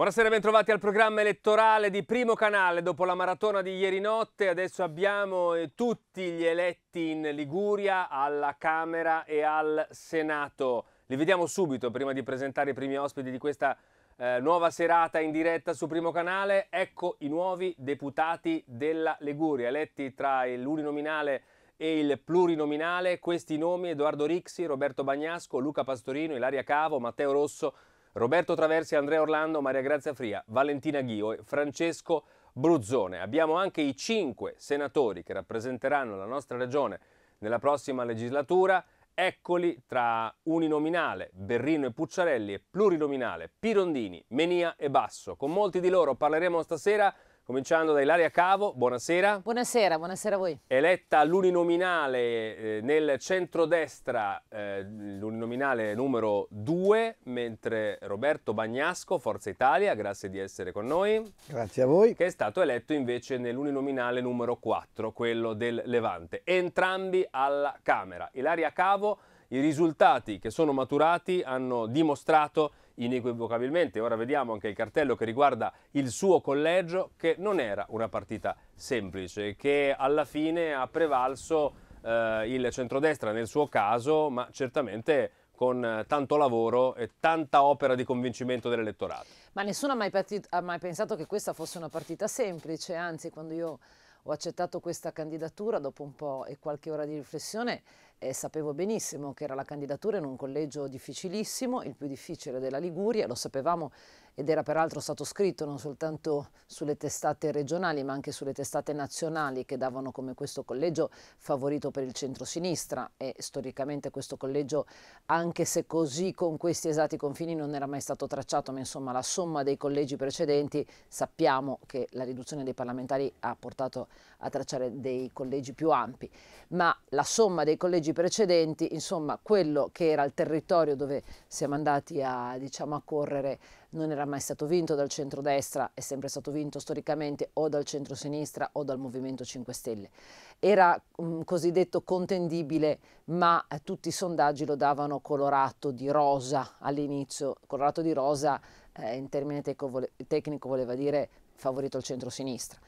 Buonasera e bentrovati al programma elettorale di Primo Canale. Dopo la maratona di ieri notte adesso abbiamo eh, tutti gli eletti in Liguria, alla Camera e al Senato. Li vediamo subito prima di presentare i primi ospiti di questa eh, nuova serata in diretta su Primo Canale. Ecco i nuovi deputati della Liguria, eletti tra l'uninominale e il plurinominale. Questi nomi Edoardo Rixi, Roberto Bagnasco, Luca Pastorino, Ilaria Cavo, Matteo Rosso, Roberto Traversi, Andrea Orlando, Maria Grazia Fria, Valentina Ghio e Francesco Bruzzone. Abbiamo anche i cinque senatori che rappresenteranno la nostra regione nella prossima legislatura. Eccoli tra uninominale Berrino e Pucciarelli e plurinominale Pirondini, Menia e Basso. Con molti di loro parleremo stasera Cominciando da Ilaria Cavo, buonasera. Buonasera, buonasera a voi. Eletta l'uninominale eh, nel centrodestra, eh, l'uninominale numero 2, mentre Roberto Bagnasco, Forza Italia, grazie di essere con noi. Grazie a voi. Che è stato eletto invece nell'uninominale numero 4, quello del Levante. Entrambi alla Camera. Ilaria Cavo, i risultati che sono maturati hanno dimostrato inequivocabilmente. Ora vediamo anche il cartello che riguarda il suo collegio, che non era una partita semplice, che alla fine ha prevalso eh, il centrodestra nel suo caso, ma certamente con tanto lavoro e tanta opera di convincimento dell'elettorato. Ma nessuno ha mai, ha mai pensato che questa fosse una partita semplice, anzi quando io ho accettato questa candidatura dopo un po' e qualche ora di riflessione e sapevo benissimo che era la candidatura in un collegio difficilissimo, il più difficile della Liguria, lo sapevamo ed era peraltro stato scritto non soltanto sulle testate regionali ma anche sulle testate nazionali che davano come questo collegio favorito per il centro-sinistra e storicamente questo collegio anche se così con questi esatti confini non era mai stato tracciato ma insomma la somma dei collegi precedenti sappiamo che la riduzione dei parlamentari ha portato a tracciare dei collegi più ampi ma la somma dei collegi precedenti insomma quello che era il territorio dove siamo andati a, diciamo, a correre non era mai stato vinto dal centrodestra, è sempre stato vinto storicamente o dal centrosinistra o dal Movimento 5 Stelle. Era mh, mm, cosiddetto contendibile, ma eh, tutti i sondaggi lo davano colorato di rosa all'inizio. Colorato di rosa eh, in termini tecnico voleva dire favorito il centrosinistra.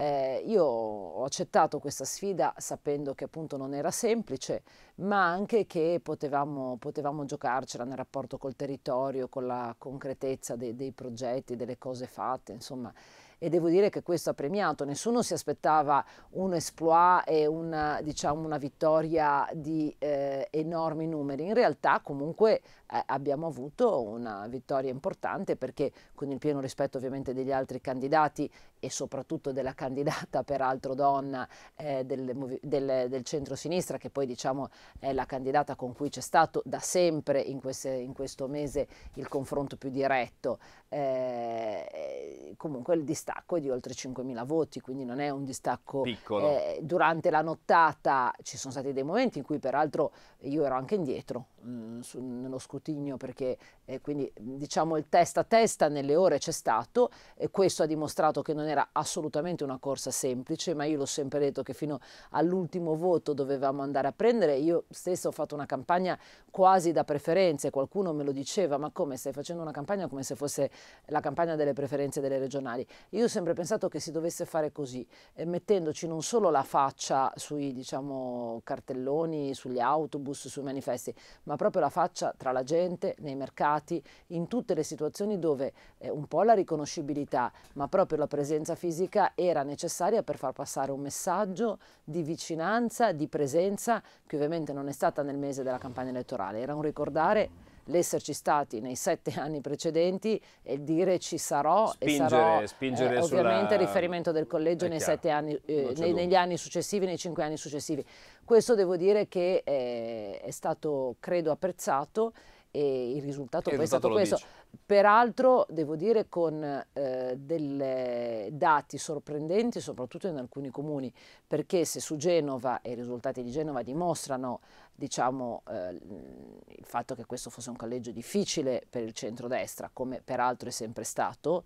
Eh, io ho accettato questa sfida sapendo che appunto non era semplice, ma anche che potevamo, potevamo giocarcela nel rapporto col territorio, con la concretezza de dei progetti, delle cose fatte, insomma. E devo dire che questo ha premiato, nessuno si aspettava un exploit e una, diciamo, una vittoria di eh, enormi numeri, in realtà comunque eh, abbiamo avuto una vittoria importante perché con il pieno rispetto ovviamente degli altri candidati e soprattutto della candidata peraltro donna eh, del, del, del centro-sinistra che poi diciamo è la candidata con cui c'è stato da sempre in, queste, in, questo mese il confronto più diretto, eh, comunque il distacco è di oltre 5.000 voti, quindi non è un distacco piccolo. Eh, durante la nottata ci sono stati dei momenti in cui peraltro io ero anche indietro mh, mm, su, nello scrutinio perché eh, quindi mm, diciamo il testa a testa nelle ore c'è stato e questo ha dimostrato che non era assolutamente una corsa semplice ma io l'ho sempre detto che fino all'ultimo voto dovevamo andare a prendere io stessa ho fatto una campagna quasi da preferenze qualcuno me lo diceva ma come stai facendo una campagna come se fosse la campagna delle preferenze delle regionali io ho sempre pensato che si dovesse fare così eh, mettendoci non solo la faccia sui diciamo cartelloni sugli autobus sui manifesti ma proprio la faccia tra la gente, nei mercati, in tutte le situazioni dove eh, un po' la riconoscibilità, ma proprio la presenza fisica era necessaria per far passare un messaggio di vicinanza, di presenza, che ovviamente non è stata nel mese della campagna elettorale, era un ricordare l'esserci stati nei sette anni precedenti e il dire ci sarò spingere, e sarò spingere eh, ovviamente sulla... riferimento del collegio nei chiaro, sette anni, eh, nei, negli anni successivi, nei cinque anni successivi. Questo devo dire che è, eh, è stato credo apprezzato e il risultato poi è stato questo. Dice peraltro devo dire con eh, dei dati sorprendenti soprattutto in alcuni comuni perché se su Genova e i risultati di Genova dimostrano diciamo, eh, il fatto che questo fosse un collegio difficile per il centrodestra come peraltro è sempre stato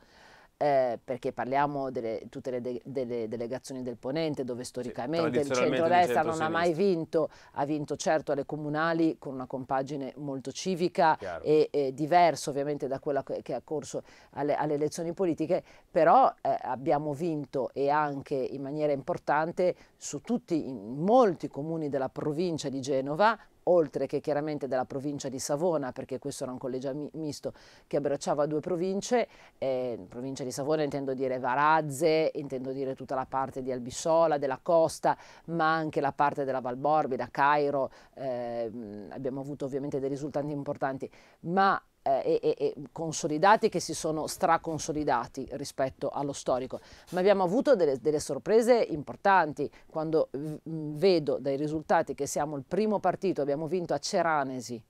eh, perché parliamo di tutte le de, delle delegazioni del Ponente, dove storicamente sì, il centrodestra non ha mai vinto, ha vinto certo alle comunali con una compagine molto civica e, e diversa ovviamente da quella che ha corso alle, alle elezioni politiche, però eh, abbiamo vinto e anche in maniera importante su tutti, in molti comuni della provincia di Genova, oltre che chiaramente della provincia di Savona, perché questo era un collegio misto che abbracciava due province, eh, provincia di Savona intendo dire Varazze, intendo dire tutta la parte di Albisola, della costa, ma anche la parte della Val Borbida, Cairo, eh, abbiamo avuto ovviamente dei risultati importanti, ma eh, e, e, consolidati che si sono straconsolidati rispetto allo storico, ma abbiamo avuto delle, delle sorprese importanti quando vedo dai risultati che siamo il primo partito, abbiamo vinto a Ceranesi,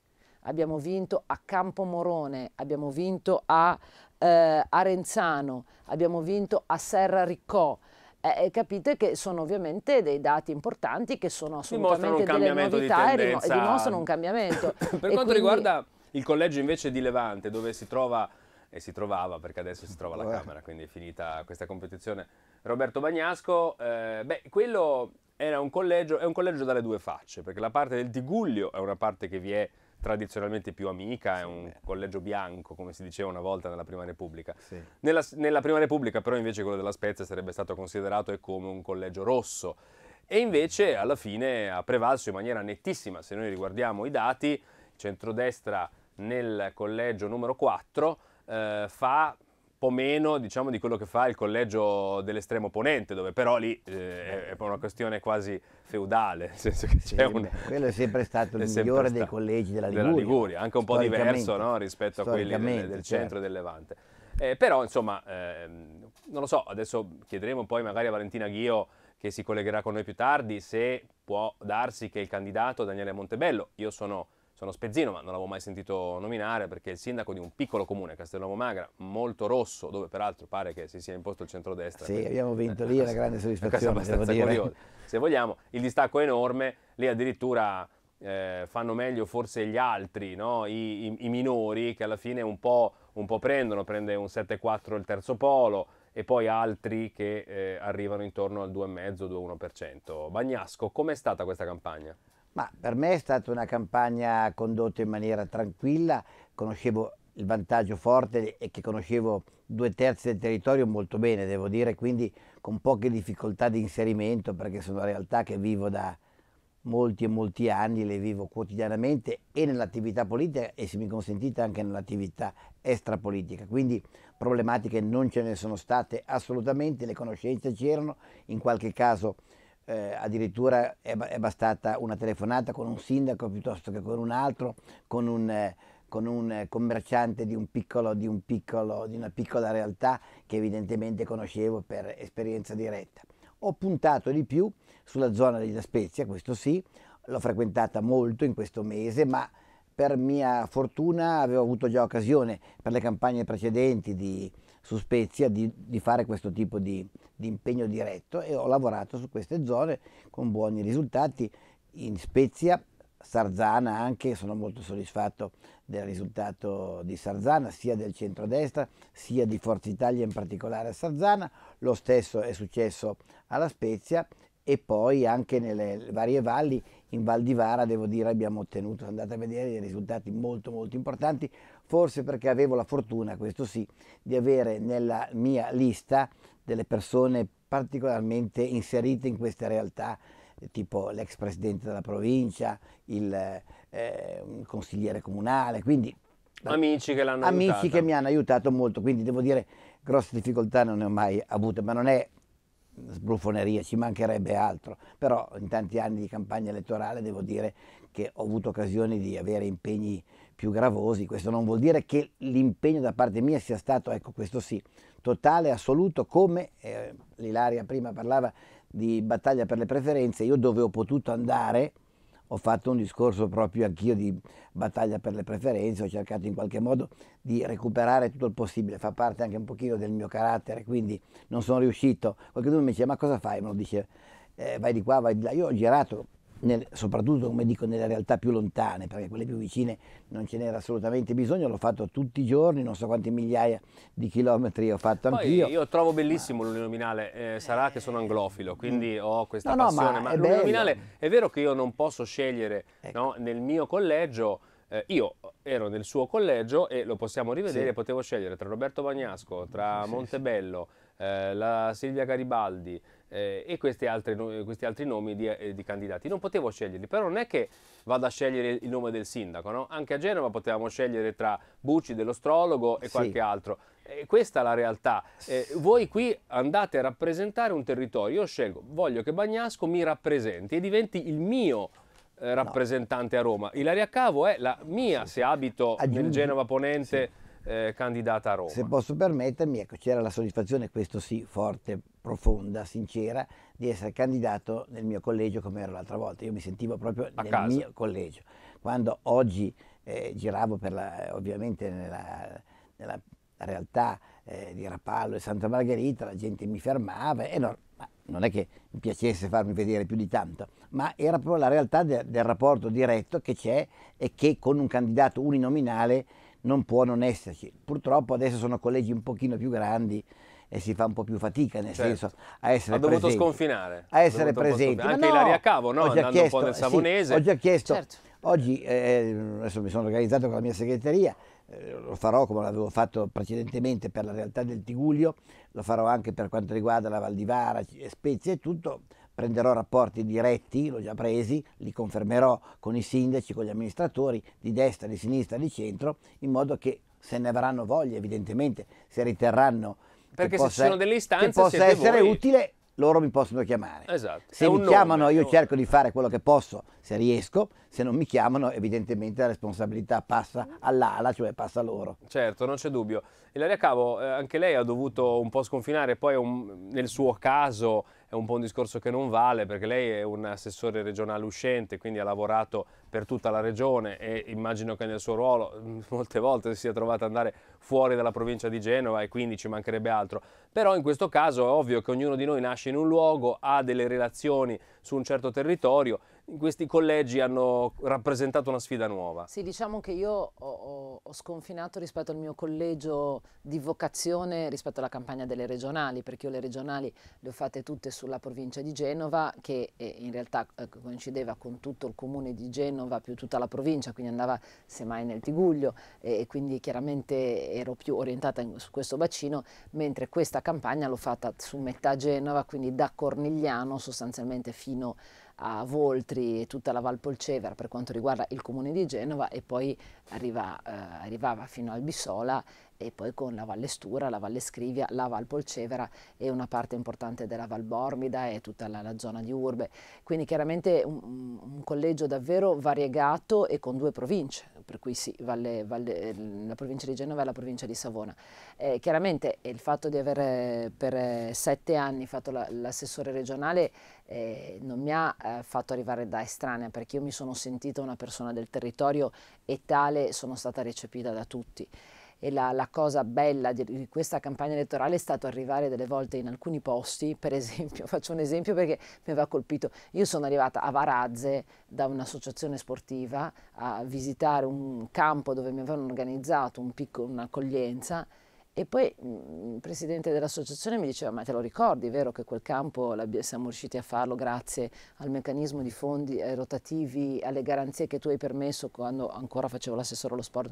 abbiamo vinto a Campomorone, abbiamo vinto a, eh, Arenzano, abbiamo vinto a Serra Riccò. Eh, eh, capite che sono ovviamente dei dati importanti che sono assolutamente delle novità di e dimostrano un cambiamento. per e quanto quindi... riguarda il collegio invece di Levante, dove si trova e si trovava perché adesso si trova la eh. Camera, quindi è finita questa competizione. Roberto Bagnasco, eh, beh, quello era un collegio, è un collegio dalle due facce, perché la parte del Tiguglio è una parte che vi è tradizionalmente più amica, sì, è un beh. collegio bianco, come si diceva una volta nella Prima Repubblica. Sì. Nella, nella, Prima Repubblica però invece quello della Spezia sarebbe stato considerato come un collegio rosso e invece alla fine ha prevalso in maniera nettissima, se noi riguardiamo i dati, centrodestra destra nel collegio numero 4 eh, fa po' meno diciamo, di quello che fa il collegio dell'estremo ponente, dove però lì eh, è una questione quasi feudale, nel senso che c'è un... Quello è sempre stato il migliore dei collegi della Liguria. Della Liguria anche un po' diverso no? rispetto a quelli del, del centro certo. e del Levante. Eh, però insomma, ehm, non lo so, adesso chiederemo poi magari a Valentina Ghio che si collegherà con noi più tardi se può darsi che il candidato Daniele Montebello, io sono sono spezzino, ma non l'avevo mai sentito nominare perché è il sindaco di un piccolo comune, Castelnuovo Magra, molto rosso, dove peraltro pare che si sia imposto il centrodestra. Sì, abbiamo vinto lì, è una grande soddisfazione. Devo dire. Curiosa, se vogliamo, il distacco è enorme, lì addirittura eh, fanno meglio forse gli altri, no? I, i, I, minori che alla fine un po', un po prendono, prende un 7-4 il terzo polo e poi altri che eh, arrivano intorno al 2,5-2,1%. Bagnasco, com'è stata questa campagna? Ma per me è stata una campagna condotta in maniera tranquilla, conoscevo il vantaggio forte e che conoscevo due terzi del territorio molto bene, devo dire, quindi con poche difficoltà di inserimento perché sono realtà che vivo da molti e molti anni, le vivo quotidianamente e nell'attività politica e se mi consentite anche nell'attività extrapolitica, quindi problematiche non ce ne sono state assolutamente, le conoscenze c'erano, in qualche caso eh, addirittura è, è, bastata una telefonata con un sindaco piuttosto che con un altro, con un, eh, con un eh, commerciante di, un piccolo, di, un piccolo, di una piccola realtà che evidentemente conoscevo per esperienza diretta. Ho puntato di più sulla zona della Spezia, questo sì, l'ho frequentata molto in questo mese, ma per mia fortuna avevo avuto già occasione per le campagne precedenti di, su Spezia di, di fare questo tipo di, di impegno diretto e ho lavorato su queste zone con buoni risultati in Spezia Sarzana anche, sono molto soddisfatto del risultato di Sarzana, sia del centrodestra sia di Forza Italia in particolare a Sarzana, lo stesso è successo alla Spezia e poi anche nelle varie valli, in Val di Vara devo dire abbiamo ottenuto, andate a vedere, dei risultati molto molto importanti, forse perché avevo la fortuna, questo sì, di avere nella mia lista delle persone particolarmente inserite in queste realtà, eh, tipo l'ex presidente della provincia, il eh, consigliere comunale, quindi amici che l'hanno amici aiutata. che mi hanno aiutato molto, quindi devo dire grosse difficoltà non ne ho mai avute, ma non è sbruffoneria, ci mancherebbe altro, però in tanti anni di campagna elettorale devo dire che ho avuto occasione di avere impegni più gravosi. Questo non vuol dire che l'impegno da parte mia sia stato, ecco questo sì, totale, assoluto, come eh, l'Ilaria prima parlava di battaglia per le preferenze, io dove ho potuto andare ho fatto un discorso proprio anch'io di battaglia per le preferenze, ho cercato in qualche modo di recuperare tutto il possibile, fa parte anche un pochino del mio carattere, quindi non sono riuscito. Qualcuno mi dice ma cosa fai? Me lo dice eh, vai di qua, vai di là. Io ho girato nel, soprattutto come dico nelle realtà più lontane, perché quelle più vicine non ce n'era assolutamente bisogno, l'ho fatto tutti i giorni, non so quante migliaia di chilometri ho fatto Poi anch'io. Io trovo bellissimo ma... l'uninominale, eh, sarà che sono anglofilo, eh. quindi mm. ho questa no, passione, no, ma, ma l'uninominale è vero che io non posso scegliere ecco. no, nel mio collegio, eh, io ero nel suo collegio e lo possiamo rivedere, sì. potevo scegliere tra Roberto Bagnasco, tra sì, Montebello, sì. Eh, la Silvia Garibaldi, eh, e questi altri, questi altri nomi di, eh, di, candidati. Non potevo sceglierli, però non è che vado a scegliere il nome del sindaco, no? anche a Genova potevamo scegliere tra Bucci dell'astrologo e sì. qualche altro. Eh, questa è la realtà. Eh, voi qui andate a rappresentare un territorio, io scelgo, voglio che Bagnasco mi rappresenti e diventi il mio eh, rappresentante no. a Roma. Ilaria Cavo è la mia, sì. se abito Aggiungi. nel Genova Ponente. Sì eh, candidata a Roma. Se posso permettermi, ecco, c'era la soddisfazione, questo sì, forte, profonda, sincera, di essere candidato nel mio collegio come ero l'altra volta. Io mi sentivo proprio a nel casa. mio collegio. Quando oggi eh, giravo la, ovviamente nella, nella realtà eh, di Rapallo e Santa Margherita, la gente mi fermava e non, non è che mi piacesse farmi vedere più di tanto, ma era proprio la realtà de, del rapporto diretto che c'è e che con un candidato uninominale non può non esserci. Purtroppo adesso sono collegi un pochino più grandi e si fa un po' più fatica nel certo. senso a essere presenti. ha dovuto presenti, sconfinare a essere presenti anche no, Ilaria Cavo no? andando chiesto, un po' nel Savonese sì, ho già chiesto certo. oggi eh, adesso mi sono organizzato con la mia segreteria eh, lo farò come l'avevo fatto precedentemente per la realtà del Tiguglio lo farò anche per quanto riguarda la Valdivara Spezia e tutto prenderò rapporti diretti, l'ho già presi, li confermerò con i sindaci, con gli amministratori di destra, di sinistra, di centro, in modo che se ne avranno voglia evidentemente, se riterranno Perché che possa, se ci sono delle istanze, che possa essere voi. utile, loro mi possono chiamare. Esatto. Se mi nome, chiamano io cerco di fare quello che posso se riesco, se non mi chiamano evidentemente la responsabilità passa all'ala, cioè passa a loro. Certo, non c'è dubbio. Ilaria Cavo, eh, anche lei ha dovuto un po' sconfinare, poi un, nel suo caso è un po' un discorso che non vale perché lei è un assessore regionale uscente, quindi ha lavorato per tutta la regione e immagino che nel suo ruolo mm, molte volte si sia trovata ad andare fuori dalla provincia di Genova e quindi ci mancherebbe altro. Però in questo caso è ovvio che ognuno di noi nasce in un luogo, ha delle relazioni su un certo territorio in questi collegi hanno rappresentato una sfida nuova. Sì, diciamo che io ho, ho, ho, sconfinato rispetto al mio collegio di vocazione rispetto alla campagna delle regionali, perché io le regionali le ho fatte tutte sulla provincia di Genova, che eh, in realtà eh, coincideva con tutto il comune di Genova più tutta la provincia, quindi andava semmai nel Tiguglio e quindi chiaramente ero più orientata in, su questo bacino, mentre questa campagna l'ho fatta su metà Genova, quindi da Cornigliano sostanzialmente fino a a Voltri e tutta la Val Polcevera per quanto riguarda il comune di Genova e poi arriva, eh, arrivava fino al Bissola e poi con la Valle Stura, la Valle Scrivia, la Val Polcevera e una parte importante della Val Bormida e tutta la, la zona di Urbe. Quindi chiaramente un, un, collegio davvero variegato e con due province, per cui sì, Valle, Valle, la provincia di Genova e la provincia di Savona. Eh, chiaramente il fatto di aver per eh, sette anni fatto l'assessore la, regionale eh, non mi ha eh, fatto arrivare da estranea perché io mi sono sentita una persona del territorio e tale sono stata recepita da tutti. E la, la cosa bella di, di, questa campagna elettorale è stato arrivare delle volte in alcuni posti, per esempio, faccio un esempio perché mi aveva colpito, io sono arrivata a Varazze da un'associazione sportiva a visitare un campo dove mi avevano organizzato un un'accoglienza e poi mm, il presidente dell'associazione mi diceva, ma te lo ricordi, vero che quel campo siamo riusciti a farlo grazie al meccanismo di fondi eh, rotativi, alle garanzie che tu hai permesso quando ancora facevo l'assessore allo sport?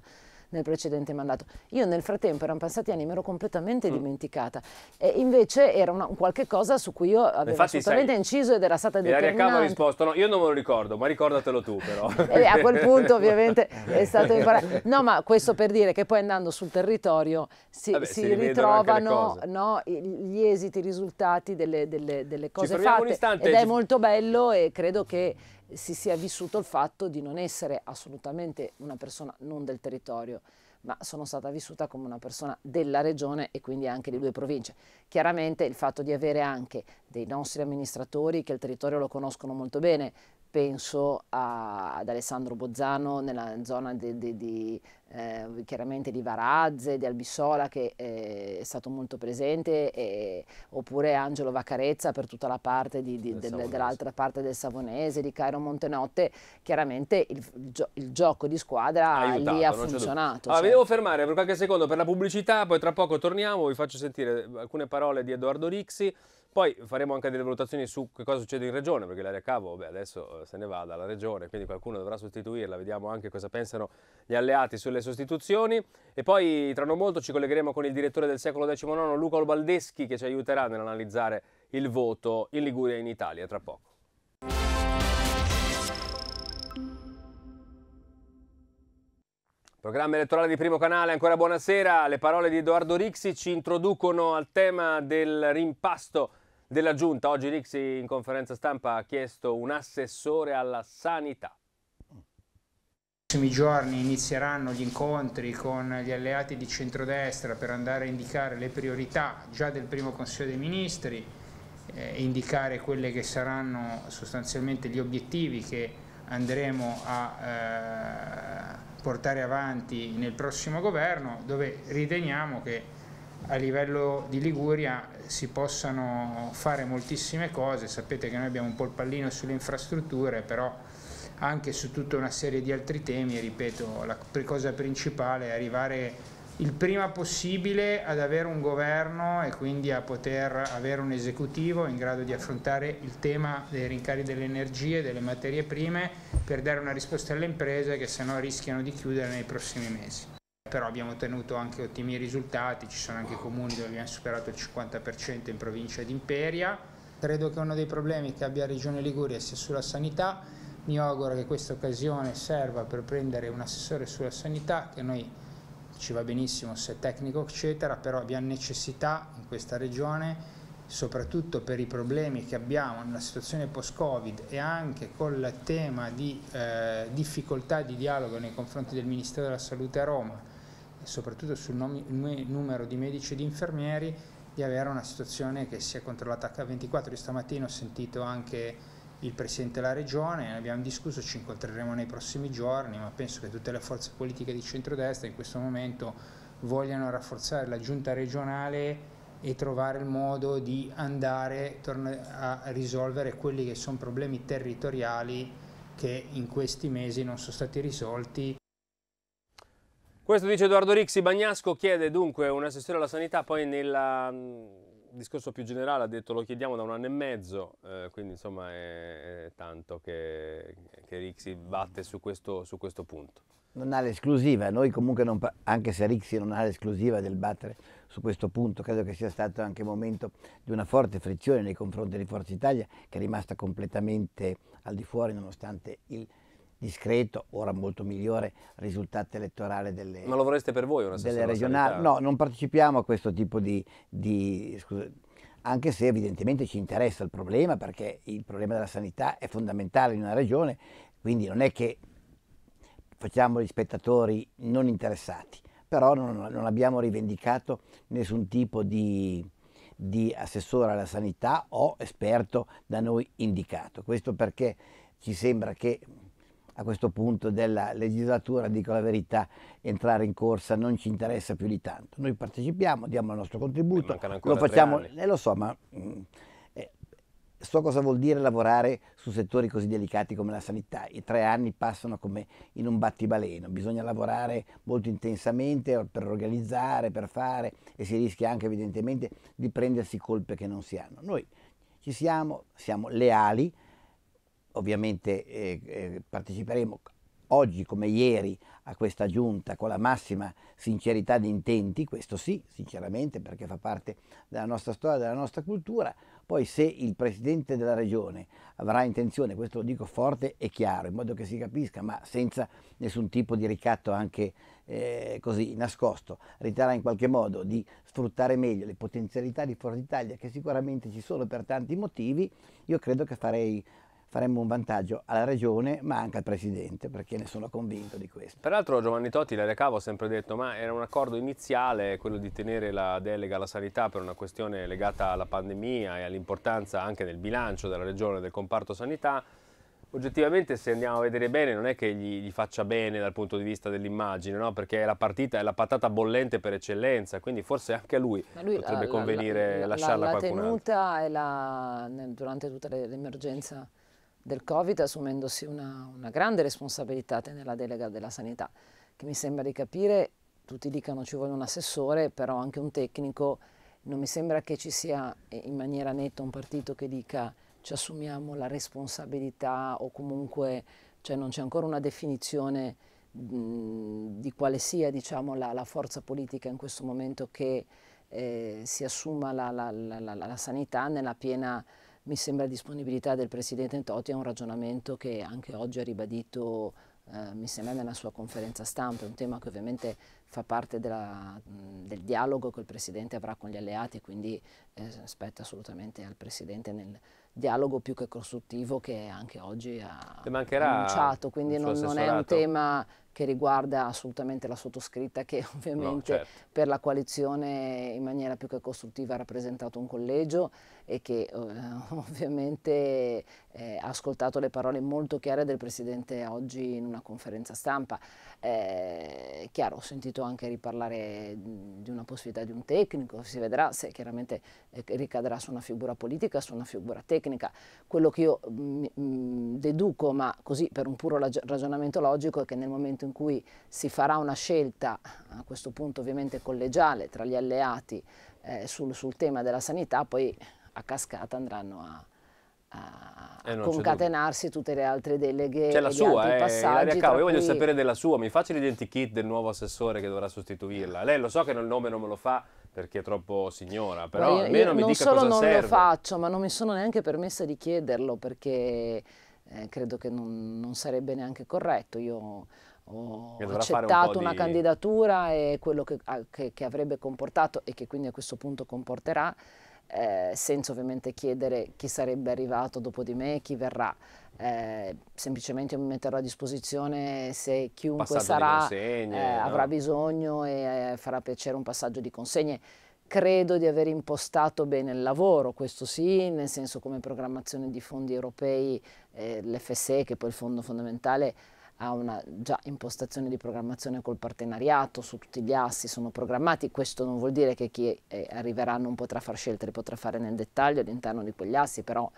nel precedente mandato. Io nel frattempo erano passati anni, mi ero completamente mm. dimenticata. E invece era una, un qualche cosa su cui io avevo Infatti, assolutamente sai, inciso ed era stata determinante. Ilaria Cava ha risposto, no, io non me lo ricordo, ma ricordatelo tu però. e a quel punto ovviamente è stato imparato. No, ma questo per dire che poi andando sul territorio si, Vabbè, si, si ritrovano no, gli esiti, i risultati delle, delle, delle cose fatte. Ed è molto bello e credo che si sia vissuto il fatto di non essere assolutamente una persona non del territorio, ma sono stata vissuta come una persona della regione e quindi anche di due province. Chiaramente il fatto di avere anche dei nostri amministratori che il territorio lo conoscono molto bene, penso a, ad Alessandro Bozzano nella zona di, di, di eh, chiaramente di Varazze, di Albissola che eh, è stato molto presente, e, oppure Angelo Vaccarezza per tutta la parte del dell'altra parte del Savonese, di Cairo Montenotte, chiaramente il, il, gio il gioco di squadra Aiutato, lì ha funzionato. Allora, ah, cioè. Vi devo fermare per qualche secondo per la pubblicità, poi tra poco torniamo, vi faccio sentire alcune parole di Edoardo Rixi. Poi faremo anche delle valutazioni su che cosa succede in regione, perché l'area cavo beh, adesso eh, se ne va dalla regione, quindi qualcuno dovrà sostituirla, vediamo anche cosa pensano gli alleati sulle sostituzioni. E poi tra non molto ci collegheremo con il direttore del secolo XIX, Luca Albaldeschi, che ci aiuterà nell'analizzare il voto in Liguria e in Italia tra poco. Programma elettorale di Primo Canale, ancora buonasera. Le parole di Edoardo Rixi ci introducono al tema del rimpasto della Giunta. Oggi Rixi in conferenza stampa ha chiesto un assessore alla sanità. I prossimi giorni inizieranno gli incontri con gli alleati di centrodestra per andare a indicare le priorità già del primo Consiglio dei Ministri eh, indicare quelli che saranno sostanzialmente gli obiettivi che andremo a eh, portare avanti nel prossimo governo dove riteniamo che a livello di Liguria si possano fare moltissime cose, sapete che noi abbiamo un po' il pallino sulle infrastrutture, però anche su tutta una serie di altri temi, ripeto, la cosa principale è arrivare il prima possibile ad avere un governo e quindi a poter avere un esecutivo in grado di affrontare il tema dei rincari delle energie, delle materie prime, per dare una risposta alle imprese che sennò rischiano di chiudere nei prossimi mesi però abbiamo ottenuto anche ottimi risultati, ci sono anche comuni dove abbiamo superato il 50% in provincia di Imperia. Credo che uno dei problemi che abbia Regione Liguria sia sulla sanità, mi auguro che questa occasione serva per prendere un assessore sulla sanità che noi ci va benissimo se è tecnico eccetera, però abbiamo necessità in questa regione soprattutto per i problemi che abbiamo nella situazione post-Covid e anche col tema di eh, difficoltà di dialogo nei confronti del Ministero della Salute a Roma e soprattutto sul nomi, numero di medici e di infermieri di avere una situazione che sia controllata H24. Io stamattina ho sentito anche il Presidente della Regione, ne abbiamo discusso, ci incontreremo nei prossimi giorni, ma penso che tutte le forze politiche di centrodestra in questo momento vogliano rafforzare la giunta regionale e trovare il modo di andare a risolvere quelli che sono problemi territoriali che in questi mesi non sono stati risolti questo dice Edoardo Rixi, Bagnasco chiede dunque un assessore alla sanità, poi nel mm, discorso più generale ha detto lo chiediamo da un anno e mezzo, eh, quindi insomma è, è tanto che, che, Rixi batte su questo, su questo punto. Non ha l'esclusiva, noi comunque non, anche se Rixi non ha l'esclusiva del battere su questo punto, credo che sia stato anche momento di una forte frizione nei confronti di Forza Italia che è rimasta completamente al di fuori nonostante il discreto, ora molto migliore risultato elettorale delle regionali. Ma lo vorreste per voi una delle regionali? No, non partecipiamo a questo tipo di, di scusa, anche se evidentemente ci interessa il problema perché il problema della sanità è fondamentale in una regione, quindi non è che facciamo gli spettatori non interessati, però non, non abbiamo rivendicato nessun tipo di, di assessore alla sanità o esperto da noi indicato. Questo perché ci sembra che a questo punto della legislatura, dico la verità, entrare in corsa non ci interessa più di tanto. Noi partecipiamo, diamo il nostro contributo, lo facciamo, e eh, lo so, ma mh, mm, eh, so cosa vuol dire lavorare su settori così delicati come la sanità. I tre anni passano come in un battibaleno, bisogna lavorare molto intensamente per organizzare, per fare e si rischia anche evidentemente di prendersi colpe che non si hanno. Noi ci siamo, siamo leali ovviamente eh, eh, parteciperemo oggi come ieri a questa giunta con la massima sincerità di intenti, questo sì, sinceramente, perché fa parte della nostra storia, della nostra cultura. Poi se il Presidente della Regione avrà intenzione, questo lo dico forte e chiaro, in modo che si capisca, ma senza nessun tipo di ricatto anche eh, così nascosto, riterrà in qualche modo di sfruttare meglio le potenzialità di Forza Italia, che sicuramente ci sono per tanti motivi, io credo che farei faremmo un vantaggio alla regione ma anche al Presidente perché ne sono convinto di questo. Peraltro Giovanni Totti, la Recavo ha sempre detto ma era un accordo iniziale quello di tenere la delega alla sanità per una questione legata alla pandemia e all'importanza anche del bilancio della regione del comparto sanità oggettivamente se andiamo a vedere bene non è che gli, gli faccia bene dal punto di vista dell'immagine no? perché la partita è la patata bollente per eccellenza quindi forse anche a lui, lui potrebbe eh, la, convenire la, lasciarla la, la qualcun altro la tenuta durante tutta l'emergenza del Covid assumendosi una, una grande responsabilità nella delega della sanità, che mi sembra di capire, tutti dicono ci vuole un assessore, però anche un tecnico, non mi sembra che ci sia in maniera netta un partito che dica ci assumiamo la responsabilità o comunque cioè non c'è ancora una definizione di quale sia diciamo, la, la, forza politica in questo momento che eh, si assuma la, la, la sanità nella piena mi sembra disponibilità del Presidente Toti è un ragionamento che anche oggi ha ribadito eh, mi sembra nella sua conferenza stampa, è un tema che ovviamente fa parte della, del dialogo che il Presidente avrà con gli alleati, quindi eh, spetta assolutamente al Presidente nel dialogo più che costruttivo che anche oggi ha annunciato, quindi non, non, è un tema che riguarda assolutamente la sottoscritta che ovviamente no, certo. per la coalizione in maniera più che costruttiva ha rappresentato un collegio e che eh, ovviamente eh, ha ascoltato le parole molto chiare del Presidente oggi in una conferenza stampa. Eh, chiaro, ho sentito anche riparlare di una possibilità di un tecnico, si vedrà se chiaramente eh, ricadrà su una figura politica, su una figura tecnica. Quello che io mh, mh, deduco, ma così per un puro ragionamento logico, è che nel momento momento in cui si farà una scelta, a questo punto ovviamente collegiale, tra gli alleati eh, sul, sul, tema della sanità, poi a cascata andranno a, a eh concatenarsi tutte le altre deleghe C'è la e sua, eh, passaggi. Cavo, io voglio cui... sapere della sua, mi faccia l'identikit del nuovo assessore che dovrà sostituirla. Lei lo so che il nome non me lo fa, perché è troppo signora, però io, almeno io mi dica cosa serve. Non solo non lo faccio, ma non mi sono neanche permessa di chiederlo perché eh, credo che non, non, sarebbe neanche corretto. Io ho accettato un una di... candidatura e quello che, che, che, avrebbe comportato e che quindi a questo punto comporterà, eh, senza ovviamente chiedere chi sarebbe arrivato dopo di me e chi verrà. Eh, semplicemente mi metterò a disposizione se chiunque sarà consegne, eh, no? avrà bisogno e eh, farà piacere un passaggio di consegne credo di aver impostato bene il lavoro, questo sì, nel senso come programmazione di fondi europei, eh, l'FSE che è poi il fondo fondamentale ha una già impostazione di programmazione col partenariato, su tutti gli assi sono programmati, questo non vuol dire che chi eh, arriverà non potrà far scelte, li potrà fare nel dettaglio all'interno di quegli assi, però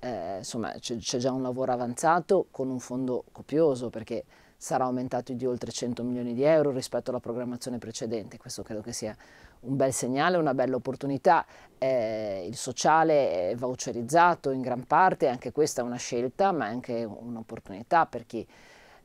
eh, insomma c'è già un lavoro avanzato con un fondo copioso perché sarà aumentato di oltre 100 milioni di euro rispetto alla programmazione precedente, questo credo che sia un bel segnale, una bella opportunità, eh, il sociale è voucherizzato in gran parte, anche questa è una scelta ma è anche un'opportunità per chi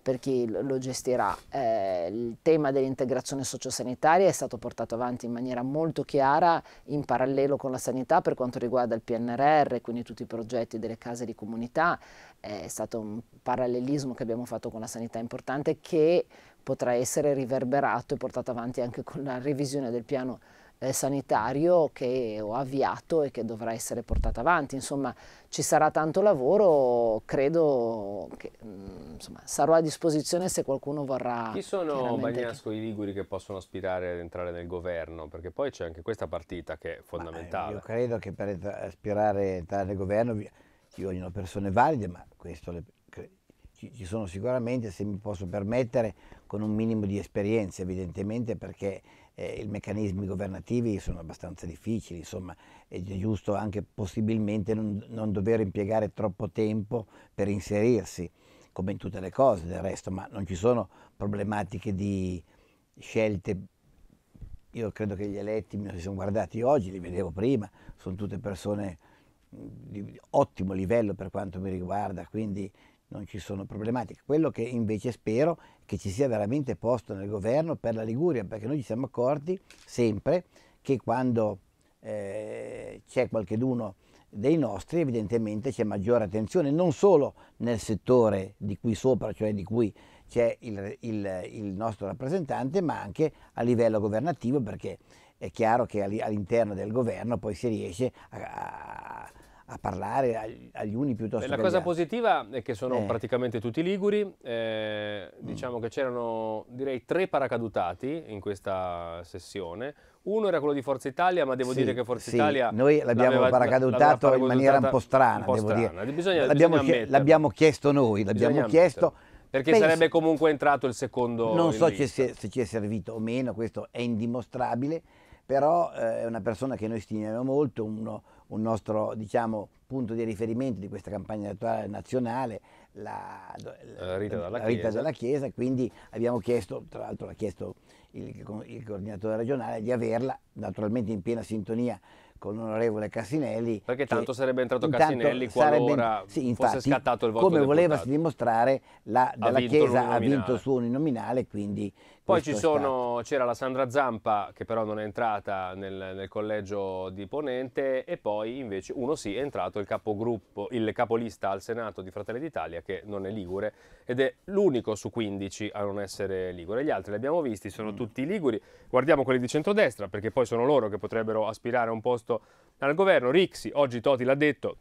per chi lo gestirà. Eh, il tema dell'integrazione sociosanitaria è stato portato avanti in maniera molto chiara in parallelo con la sanità per quanto riguarda il PNRR, quindi tutti i progetti delle case di comunità. è stato un parallelismo che abbiamo fatto con la sanità importante che potrà essere riverberato e portato avanti anche con la revisione del piano eh, sanitario che ho avviato e che dovrà essere portato avanti. Insomma, ci sarà tanto lavoro, credo che mm, insomma, sarò a disposizione se qualcuno vorrà. Chi sono Bagnasco che... i Liguri che possono aspirare ad entrare nel governo? Perché poi c'è anche questa partita che è fondamentale. Ma io credo che per aspirare ad entrare nel governo ci vogliono persone valide, ma questo le, ci sono sicuramente, se mi posso permettere, con un minimo di esperienza evidentemente perché eh, i meccanismi governativi sono abbastanza difficili, insomma è giusto anche possibilmente non, non dover impiegare troppo tempo per inserirsi, come in tutte le cose del resto, ma non ci sono problematiche di scelte io credo che gli eletti mi si sono guardati oggi, li vedevo prima, sono tutte persone di ottimo livello per quanto mi riguarda, quindi non ci sono problematiche. Quello che invece spero che ci sia veramente posto nel governo per la Liguria, perché noi ci siamo accorti sempre che quando eh, c'è qualcheduno dei nostri evidentemente c'è maggiore attenzione non solo nel settore di qui sopra, cioè di cui c'è il, il, il, nostro rappresentante, ma anche a livello governativo perché è chiaro che all'interno del governo poi si riesce a, a a parlare agli, uni piuttosto che La cosa positiva è che sono eh. praticamente tutti liguri, eh, mm. diciamo mm. che c'erano direi tre paracadutati in questa sessione, uno era quello di Forza Italia, ma devo sì, dire che Forza sì. Italia... Noi l'abbiamo paracadutato in maniera un po' strana, un po strana. Bisogna, l'abbiamo, bisogna l'abbiamo, chiesto noi, l'abbiamo chiesto... Perché Penso, sarebbe comunque entrato il secondo... Non so se, se ci è servito o meno, questo è indimostrabile, però eh, è una persona che noi stimiamo molto, uno un nostro diciamo, punto di riferimento di questa campagna elettorale nazionale, la, la eh, Rita, dalla, la Rita Chiesa. dalla, Chiesa. quindi abbiamo chiesto, tra l'altro l'ha chiesto il, il coordinatore regionale, di averla naturalmente in piena sintonia con l'onorevole Cassinelli. Perché tanto sarebbe entrato Cassinelli qualora sarebbe, sì, infatti, fosse scattato il voto Come voleva si dimostrare, la, Dalla Chiesa ha vinto il suo uninominale, quindi poi sono, c'era la Sandra Zampa che però non è entrata nel, nel, collegio di Ponente e poi invece uno sì è entrato il capogruppo, il capolista al Senato di Fratelli d'Italia che non è Ligure ed è l'unico su 15 a non essere Ligure. Gli altri li abbiamo visti, sono mm. tutti Liguri. Guardiamo quelli di centrodestra perché poi sono loro che potrebbero aspirare a un posto al governo. Rixi, oggi Toti l'ha detto,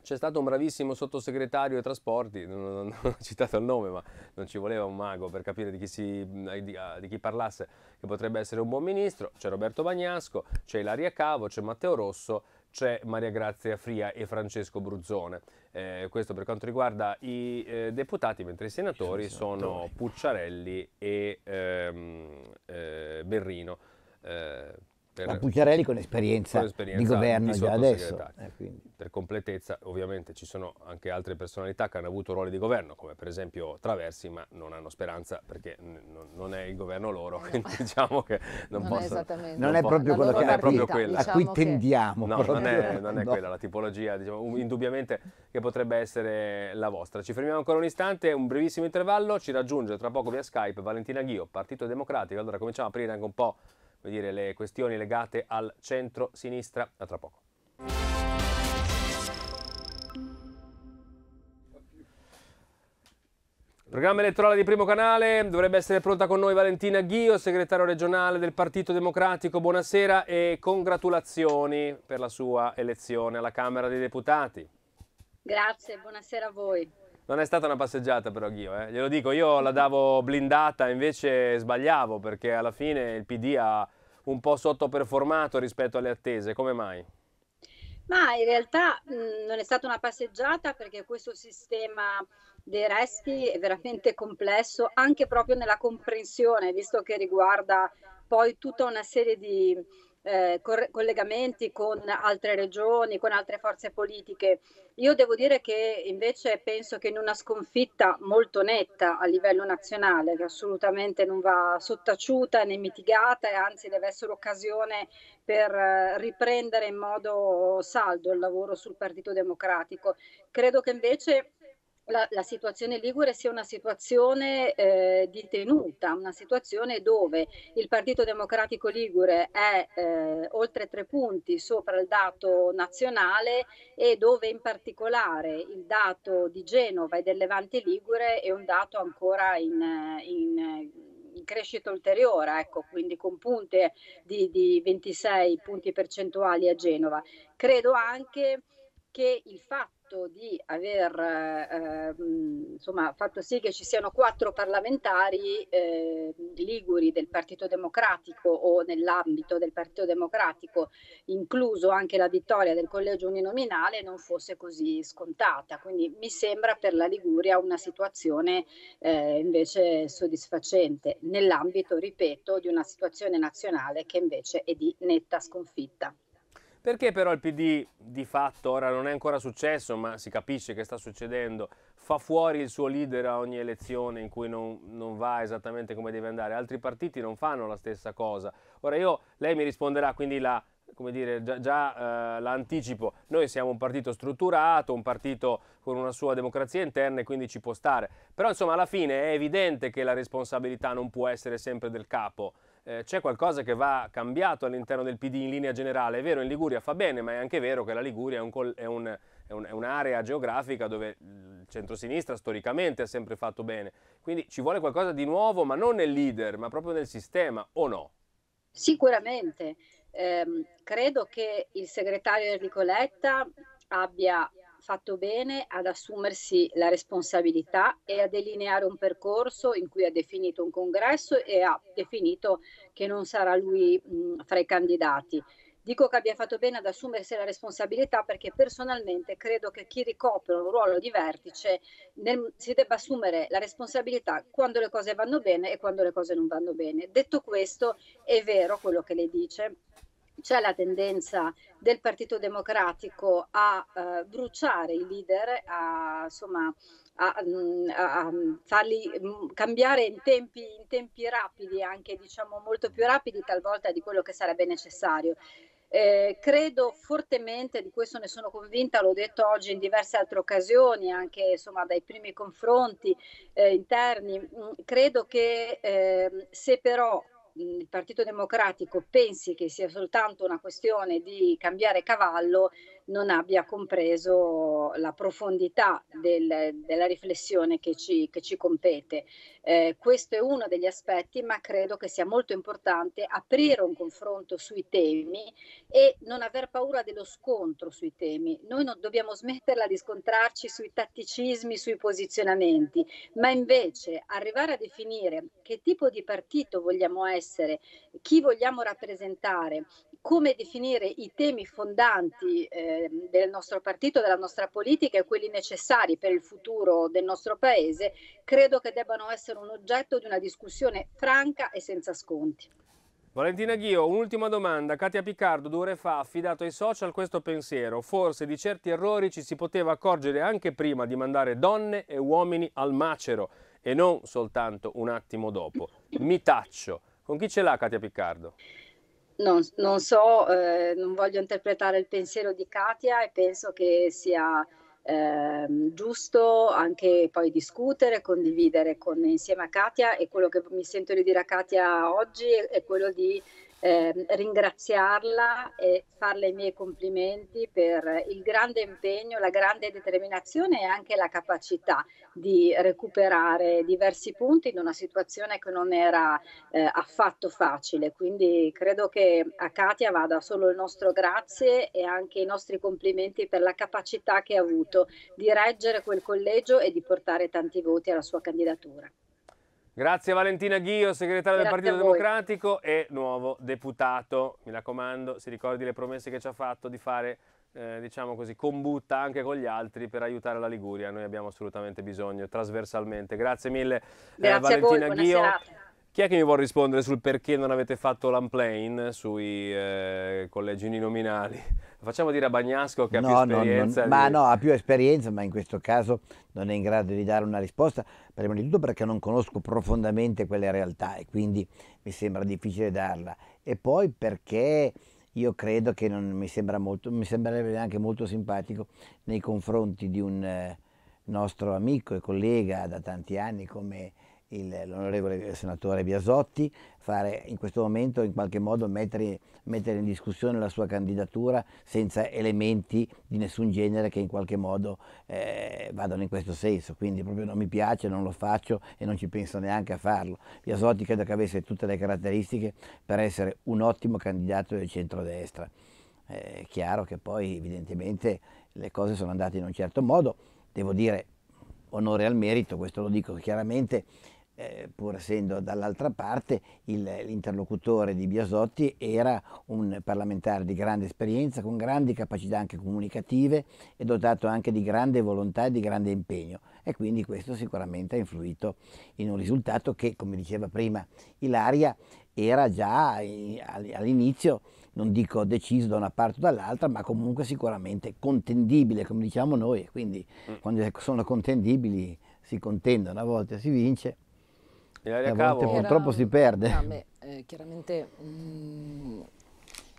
c'è stato un bravissimo sottosegretario ai trasporti, non, non, non, ho citato il nome, ma non ci voleva un mago per capire di chi, si, eh, di, ah, di chi parlasse che potrebbe essere un buon ministro. C'è Roberto Bagnasco, c'è Ilaria Cavo, c'è Matteo Rosso, c'è Maria Grazia Fria e Francesco Bruzzone. Eh, questo per quanto riguarda i eh, deputati, mentre i senatori sono Pucciarelli e ehm, eh, Berrino. Eh, per, la Pucciarelli con esperienza, di governo di già adesso. Eh, per completezza ovviamente ci sono anche altre personalità che hanno avuto ruoli di governo, come per esempio Traversi, ma non hanno speranza perché n- non è il governo loro, quindi diciamo che non, non possono... È non, non, è po- diciamo proprio, non è proprio quella diciamo a cui tendiamo. No, non è, non è no. quella la tipologia, diciamo, indubbiamente che potrebbe essere la vostra. Ci fermiamo ancora un istante, un brevissimo intervallo, ci raggiunge tra poco via Skype Valentina Ghio, Partito Democratico, allora cominciamo a aprire anche un po' dire, le questioni legate al centro-sinistra. A tra poco. Programma elettorale di Primo Canale, dovrebbe essere pronta con noi Valentina Ghio, segretario regionale del Partito Democratico. Buonasera e congratulazioni per la sua elezione alla Camera dei Deputati. Grazie, buonasera a voi. Non è stata una passeggiata però Ghio, eh? glielo dico, io la davo blindata, invece sbagliavo perché alla fine il PD ha un po' sottoperformato rispetto alle attese, come mai? Ma in realtà mh, non è stata una passeggiata perché questo sistema dei resti è veramente complesso anche proprio nella comprensione, visto che riguarda poi tutta una serie di eh, cor- collegamenti con altre regioni, con altre forze politiche. Io devo dire che invece penso che in una sconfitta molto netta a livello nazionale, che assolutamente non va sottaciuta né mitigata e anzi deve essere occasione per eh, riprendere in modo saldo il lavoro sul Partito Democratico, credo che invece la, la situazione ligure sia una situazione eh, di tenuta, una situazione dove il Partito Democratico Ligure è eh, oltre tre punti sopra il dato nazionale e dove in particolare il dato di Genova e del Levante Ligure è un dato ancora in, in in crescita ulteriore, ecco, quindi con punte di, di 26 punti percentuali a Genova. Credo anche che il fatto fatto di aver eh, insomma, fatto sì che ci siano quattro parlamentari eh, liguri del Partito Democratico o nell'ambito del Partito Democratico, incluso anche la vittoria del collegio uninominale, non fosse così scontata. Quindi mi sembra per la Liguria una situazione eh, invece soddisfacente, nell'ambito, ripeto, di una situazione nazionale che invece è di netta sconfitta. Perché però il PD di fatto, ora non è ancora successo, ma si capisce che sta succedendo, fa fuori il suo leader a ogni elezione in cui non, non, va esattamente come deve andare? Altri partiti non fanno la stessa cosa. Ora io, lei mi risponderà, quindi la, come dire, già, già eh, l'anticipo, noi siamo un partito strutturato, un partito con una sua democrazia interna e quindi ci può stare. Però insomma alla fine è evidente che la responsabilità non può essere sempre del capo. Eh, c'è qualcosa che va cambiato all'interno del PD in linea generale. È vero, in Liguria fa bene, ma è anche vero che la Liguria è, un, è, un, è, un, è un'area geografica dove il centrosinistra storicamente ha sempre fatto bene. Quindi ci vuole qualcosa di nuovo, ma non nel leader, ma proprio nel sistema, o no? Sicuramente. Eh, credo che il segretario Enrico Letta abbia fatto bene ad assumersi la responsabilità e a delineare un percorso in cui ha definito un congresso e ha definito che non sarà lui mh, mm, fra i candidati. Dico che abbia fatto bene ad assumersi la responsabilità perché personalmente credo che chi ricopre un ruolo di vertice nel, si debba assumere la responsabilità quando le cose vanno bene e quando le cose non vanno bene. Detto questo, è vero quello che lei dice, c'è la tendenza del Partito Democratico a eh, bruciare i leader, a, insomma, a, mm, a, a farli mm, cambiare in tempi, in tempi rapidi, anche diciamo molto più rapidi talvolta di quello che sarebbe necessario. Eh, credo fortemente, di questo ne sono convinta, l'ho detto oggi in diverse altre occasioni, anche insomma, dai primi confronti eh, interni, mm, credo che eh, se però il Partito Democratico pensi che sia soltanto una questione di cambiare cavallo non abbia compreso la profondità del, della riflessione che ci, che ci compete. Eh, questo è uno degli aspetti, ma credo che sia molto importante aprire un confronto sui temi e non aver paura dello scontro sui temi. Noi non dobbiamo smetterla di scontrarci sui tatticismi, sui posizionamenti, ma invece arrivare a definire che tipo di partito vogliamo essere, chi vogliamo rappresentare, come definire i temi fondanti eh, del nostro partito, della nostra politica e quelli necessari per il futuro del nostro Paese, credo che debbano essere un oggetto di una discussione franca e senza sconti. Valentina Ghio, un'ultima domanda. Katia Piccardo due ore fa ha affidato ai social questo pensiero. Forse di certi errori ci si poteva accorgere anche prima di mandare donne e uomini al macero e non soltanto un attimo dopo. Mi taccio. Con chi ce l'ha Katia Piccardo? non, non so, eh, non voglio interpretare il pensiero di Katia e penso che sia eh, giusto anche poi discutere, condividere con, insieme a Katia e quello che mi sento di dire a Katia oggi è, è quello di eh, ringraziarla e farle i miei complimenti per il grande impegno, la grande determinazione e anche la capacità di recuperare diversi punti in una situazione che non era eh, affatto facile. Quindi credo che a Katia vada solo il nostro grazie e anche i nostri complimenti per la capacità che ha avuto di reggere quel collegio e di portare tanti voti alla sua candidatura. Grazie Valentina Ghio, segretaria Grazie del Partito Democratico e nuovo deputato. Mi raccomando, si ricordi le promesse che ci ha fatto di fare, eh, diciamo così, combutta anche con gli altri per aiutare la Liguria. Noi abbiamo assolutamente bisogno, trasversalmente. Grazie mille eh, Grazie eh, Valentina voi, Ghio. Serata. Chi è che mi vuole rispondere sul perché non avete fatto l'unplane sui eh, collegi uninominali? Facciamo dire a Bagnasco che no, ha più esperienza. No, no, ma no, ha più esperienza, ma in questo caso non è in grado di dare una risposta, prima di tutto perché non conosco profondamente quelle realtà e quindi mi sembra difficile darla. E poi perché io credo che non mi sembra molto, mi sembrerebbe anche molto simpatico nei confronti di un eh, nostro amico e collega da tanti anni come l'onorevole senatore Biasotti, fare in questo momento in qualche modo mettere, mettere, in discussione la sua candidatura senza elementi di nessun genere che in qualche modo eh, vadano in questo senso, quindi proprio non mi piace, non lo faccio e non ci penso neanche a farlo. Biasotti credo che avesse tutte le caratteristiche per essere un ottimo candidato del centrodestra. Eh, è chiaro che poi evidentemente le cose sono andate in un certo modo, devo dire onore al merito, questo lo dico chiaramente, eh, pur essendo dall'altra parte, il, l'interlocutore di Biasotti era un parlamentare di grande esperienza, con grandi capacità anche comunicative e dotato anche di grande volontà e di grande impegno. E quindi questo sicuramente ha influito in un risultato che, come diceva prima Ilaria, era già all'inizio, non dico deciso da una parte o dall'altra, ma comunque sicuramente contendibile, come diciamo noi. Quindi mm. quando sono contendibili si contendono, a volte si vince. Ilaria Cavo. purtroppo si perde. No, ah, beh, eh, chiaramente mh, mm,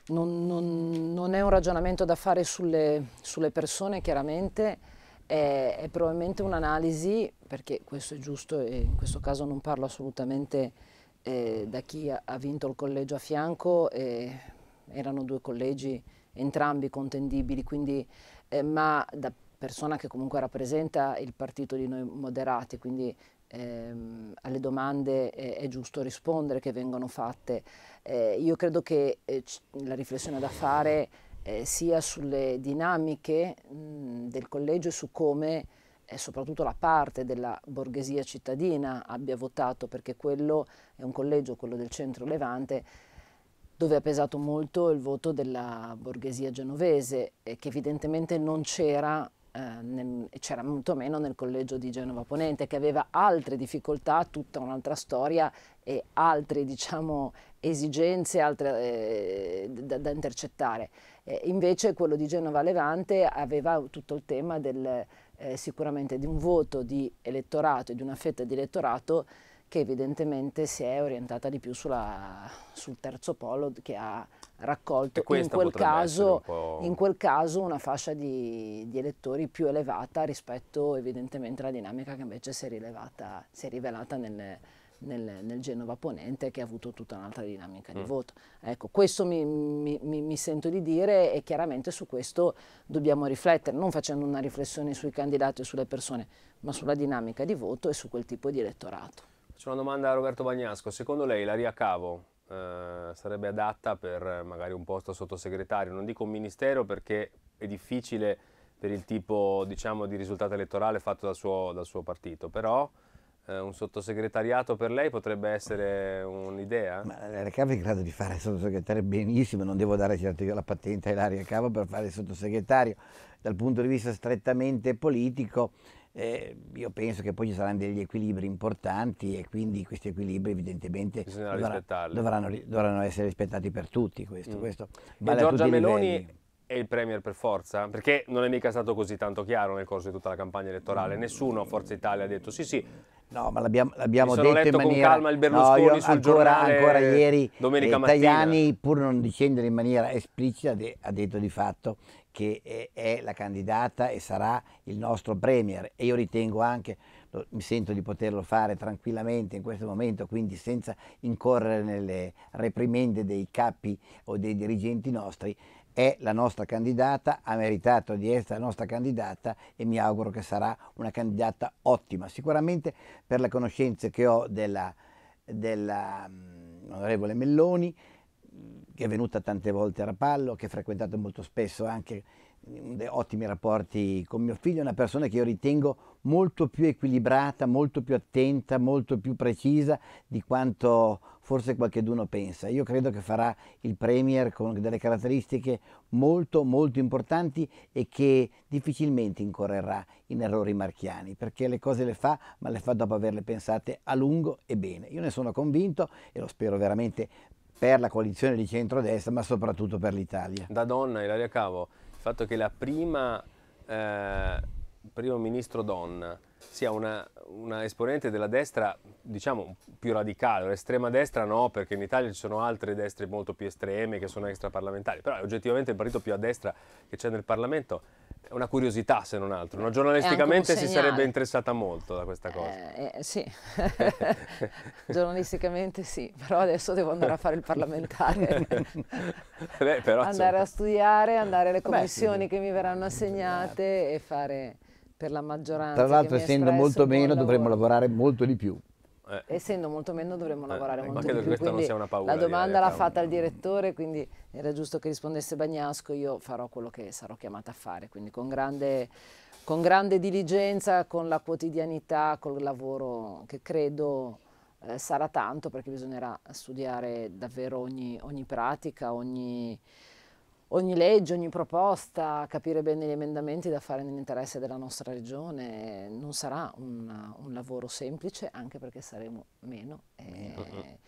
non, non, non, è un ragionamento da fare sulle, sulle persone, chiaramente è, è probabilmente un'analisi, perché questo è giusto e in questo caso non parlo assolutamente eh, da chi ha, ha, vinto il collegio a fianco, eh, erano due collegi entrambi contendibili, quindi, eh, ma da persona che comunque rappresenta il partito di noi moderati, quindi ehm, alle domande eh, è giusto rispondere che vengono fatte. Eh, io credo che eh, la riflessione da fare eh, sia sulle dinamiche mh, del collegio e su come eh, soprattutto la parte della borghesia cittadina abbia votato, perché quello è un collegio, quello del centro Levante, dove ha pesato molto il voto della borghesia genovese, che evidentemente non c'era Ehm, c'era molto meno nel collegio di Genova Ponente che aveva altre difficoltà, tutta un'altra storia e altre diciamo, esigenze altre, eh, da, da, intercettare. Eh, invece quello di Genova Levante aveva tutto il tema del, eh, sicuramente di un voto di elettorato e di una fetta di elettorato che evidentemente si è orientata di più sulla, sul terzo polo che ha raccolto in quel, caso, in quel, caso, una fascia di, di, elettori più elevata rispetto evidentemente alla dinamica che invece si è, rilevata, si è rivelata nel, nel, nel, Genova Ponente che ha avuto tutta un'altra dinamica mm. di voto. Ecco, questo mi, mi, mi, sento di dire e chiaramente su questo dobbiamo riflettere, non facendo una riflessione sui candidati e sulle persone, ma sulla dinamica di voto e su quel tipo di elettorato. C'è una domanda a Roberto Bagnasco, secondo lei la riacavo eh, sarebbe adatta per eh, magari un posto sottosegretario, non dico un ministero perché è difficile per il tipo diciamo, di risultato elettorale fatto dal suo, dal suo partito, però eh, un sottosegretariato per lei potrebbe essere un'idea? Ma la Cava è in grado di fare sottosegretario benissimo, non devo dare certo, la patente a Ilaria Cava per fare sottosegretario, dal punto di vista strettamente politico eh, io penso che poi ci saranno degli equilibri importanti e quindi questi equilibri evidentemente dovrà, dovranno, dovranno, essere rispettati per tutti. Questo, mm. questo vale Giorgia Meloni è il Premier per forza? Perché non è mica stato così tanto chiaro nel corso di tutta la campagna elettorale. Mm. Nessuno, Forza Italia, ha detto sì sì, No, ma l'abbiamo, l'abbiamo detto letto in maniera... con calma il Berlusconi no, io, sul ancora, ancora ieri domenica eh, Tajani, pur non dicendolo in maniera esplicita, de, ha detto di fatto che è la candidata e sarà il nostro Premier e io ritengo anche, mi sento di poterlo fare tranquillamente in questo momento, quindi senza incorrere nelle reprimende dei capi o dei dirigenti nostri, è la nostra candidata, ha meritato di essere la nostra candidata e mi auguro che sarà una candidata ottima, sicuramente per le conoscenze che ho della, della um, onorevole Melloni, che è venuta tante volte a Rapallo, che ha frequentato molto spesso anche mm, ottimi rapporti con mio figlio, una persona che io ritengo molto più equilibrata, molto più attenta, molto più precisa di quanto forse qualcheduno pensa. Io credo che farà il Premier con delle caratteristiche molto molto importanti e che difficilmente incorrerà in errori marchiani, perché le cose le fa, ma le fa dopo averle pensate a lungo e bene. Io ne sono convinto e lo spero veramente per la coalizione di centrodestra, ma soprattutto per l'Italia. Da donna, Ilaria Cavo, il fatto che la prima eh, primo ministro donna sia una, una, esponente della destra, diciamo, più radicale, l'estrema destra no, perché in Italia ci sono altre destre molto più estreme che sono extraparlamentari, però è oggettivamente il partito più a destra che c'è nel Parlamento è una curiosità se non altro, no? giornalisticamente si sarebbe interessata molto da questa cosa. Eh, eh, sì, giornalisticamente sì, però adesso devo andare a fare il parlamentare, Beh, però, andare a studiare, andare alle commissioni Beh, sì. che mi verranno assegnate e fare per la maggioranza. Tra l'altro essendo molto meno lavoro. dovremmo lavorare molto di più eh. essendo molto meno dovremmo eh, lavorare eh, molto ma credo di più. questa non sia una paura. La domanda l'ha diciamo. fatta un... il direttore, quindi era giusto che rispondesse Bagnasco, io farò quello che sarò chiamata a fare, quindi con grande, con grande diligenza, con la quotidianità, col lavoro che credo eh, sarà tanto perché bisognerà studiare davvero ogni, ogni pratica, ogni ogni legge, ogni proposta, capire bene gli emendamenti da fare nell'interesse della nostra regione non sarà un, un lavoro semplice, anche perché saremo meno. E, mm-hmm. eh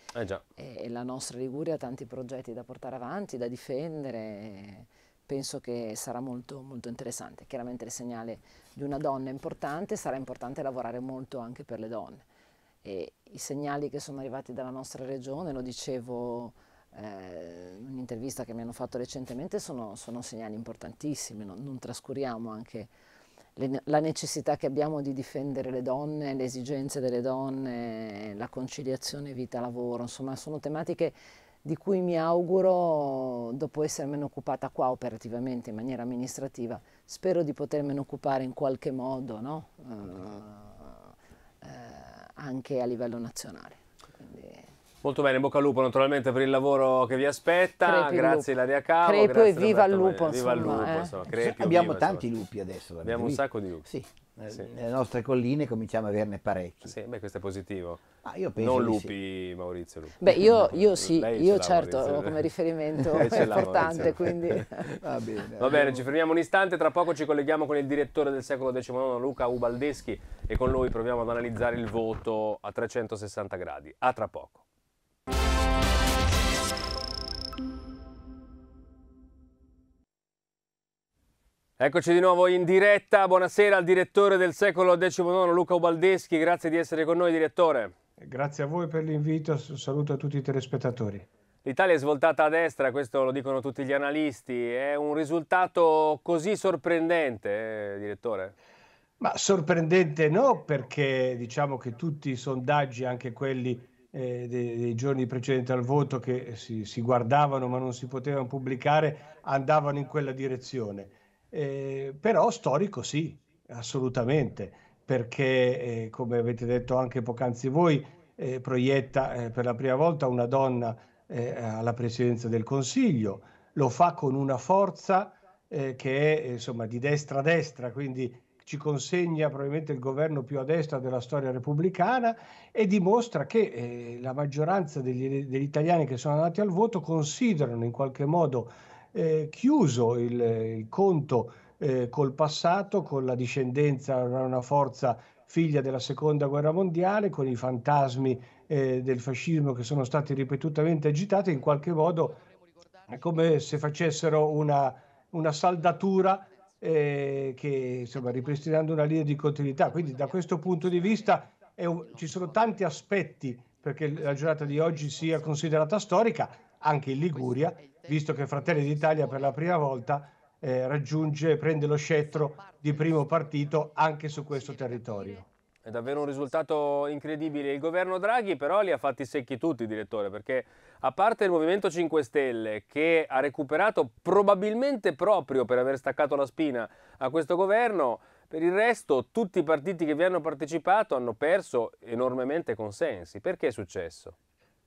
e, e, la nostra Liguria ha tanti progetti da portare avanti, da difendere. Penso che sarà molto, molto interessante. Chiaramente il segnale di una donna è importante, sarà importante lavorare molto anche per le donne. E I segnali che sono arrivati dalla nostra regione, lo dicevo eh, un'intervista che mi hanno fatto recentemente sono, sono segnali importantissimi, non, non trascuriamo anche le, la necessità che abbiamo di difendere le donne, le esigenze delle donne, la conciliazione vita-lavoro, insomma sono tematiche di cui mi auguro, dopo essermene occupata qua operativamente in maniera amministrativa, spero di potermene occupare in qualche modo no? uh, uh, anche a livello nazionale. Molto bene, bocca al lupo naturalmente per il lavoro che vi aspetta. Crepi grazie Ilaria Cavo. Crepo e viva il lupo. Viva il lupo, eh. insomma. Crepio, abbiamo viva, tanti insomma. lupi adesso. Abbiamo un sacco di lupi. Sì. Sì. Nelle nostre colline cominciamo a averne parecchi. Sì, beh, questo è positivo. Ah, non lupi, sì. Maurizio. Lupi. Beh, io, io sì, io certo Maurizio. come riferimento è importante. Quindi... Va bene, Va bene ci fermiamo un istante, tra poco ci colleghiamo con il direttore del secolo XIX, Luca Ubaldeschi, e con lui proviamo ad analizzare il voto a 360 gradi. A tra poco. Eccoci di nuovo in diretta, buonasera al direttore del secolo XIX Luca Ubaldeschi, grazie di essere con noi direttore. Grazie a voi per l'invito, saluto a tutti i telespettatori. L'Italia è svoltata a destra, questo lo dicono tutti gli analisti, è un risultato così sorprendente, eh, direttore? Ma sorprendente no, perché diciamo che tutti i sondaggi, anche quelli eh, dei, dei, giorni precedenti al voto che si, si guardavano ma non si potevano pubblicare, andavano in quella direzione eh, però storico sì, assolutamente, perché eh, come avete detto anche poc'anzi voi, eh, proietta eh, per la prima volta una donna eh, alla presidenza del Consiglio, lo fa con una forza che è insomma di destra a destra, quindi ci consegna probabilmente il governo più a destra della storia repubblicana e dimostra che eh, la maggioranza degli, degli, italiani che sono andati al voto considerano in qualche modo eh, chiuso il, il conto eh, col passato, con la discendenza una forza figlia della seconda guerra mondiale, con i fantasmi eh, del fascismo che sono stati ripetutamente agitati, in qualche modo è come se facessero una, una saldatura eh, che, insomma, ripristinando una linea di continuità. Quindi da questo punto di vista un, ci sono tanti aspetti perché la giornata di oggi sia considerata storica, anche in Liguria, visto che Fratelli d'Italia per la prima volta eh, raggiunge, prende lo scettro di primo partito anche su questo territorio. È davvero un risultato incredibile. Il governo Draghi però li ha fatti secchi tutti, direttore, perché a parte il Movimento 5 Stelle che ha recuperato probabilmente proprio per aver staccato la spina a questo governo, per il resto tutti i partiti che vi hanno partecipato hanno perso enormemente consensi. Perché è successo?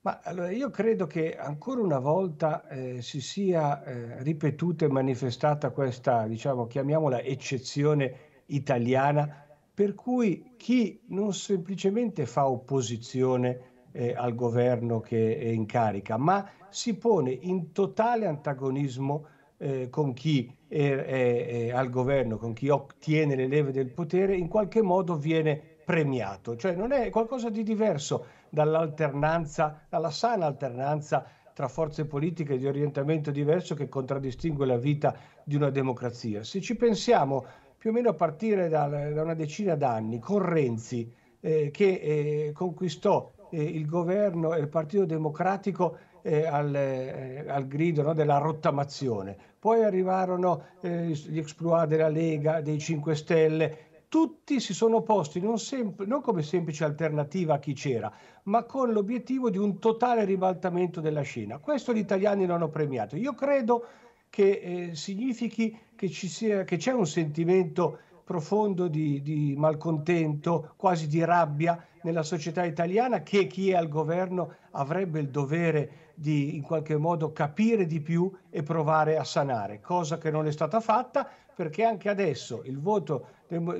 Ma allora io credo che ancora una volta eh, si sia eh, ripetuta e manifestata questa, diciamo, chiamiamola eccezione italiana, per cui chi non semplicemente fa opposizione eh, al governo che è in carica, ma si pone in totale antagonismo eh, con chi è, è, è al governo, con chi ottiene le leve del potere, in qualche modo viene premiato, cioè non è qualcosa di diverso dall'alternanza, dalla sana alternanza tra forze politiche di orientamento diverso che contraddistingue la vita di una democrazia. Se ci pensiamo più o meno a partire da, da una decina d'anni con Renzi eh, che eh, conquistò eh, il governo e il Partito Democratico eh, al, eh, al, grido no, della rottamazione. Poi arrivarono eh, gli exploit della Lega, dei 5 Stelle, tutti si sono posti non, sempl- non come semplice alternativa a chi c'era, ma con l'obiettivo di un totale ribaltamento della scena. Questo gli italiani non hanno premiato. Io credo che eh, significhi che, sia, che, c'è un sentimento profondo di, di, malcontento, quasi di rabbia nella società italiana che chi è al governo avrebbe il dovere di in qualche modo capire di più e provare a sanare, cosa che non è stata fatta, perché anche adesso il voto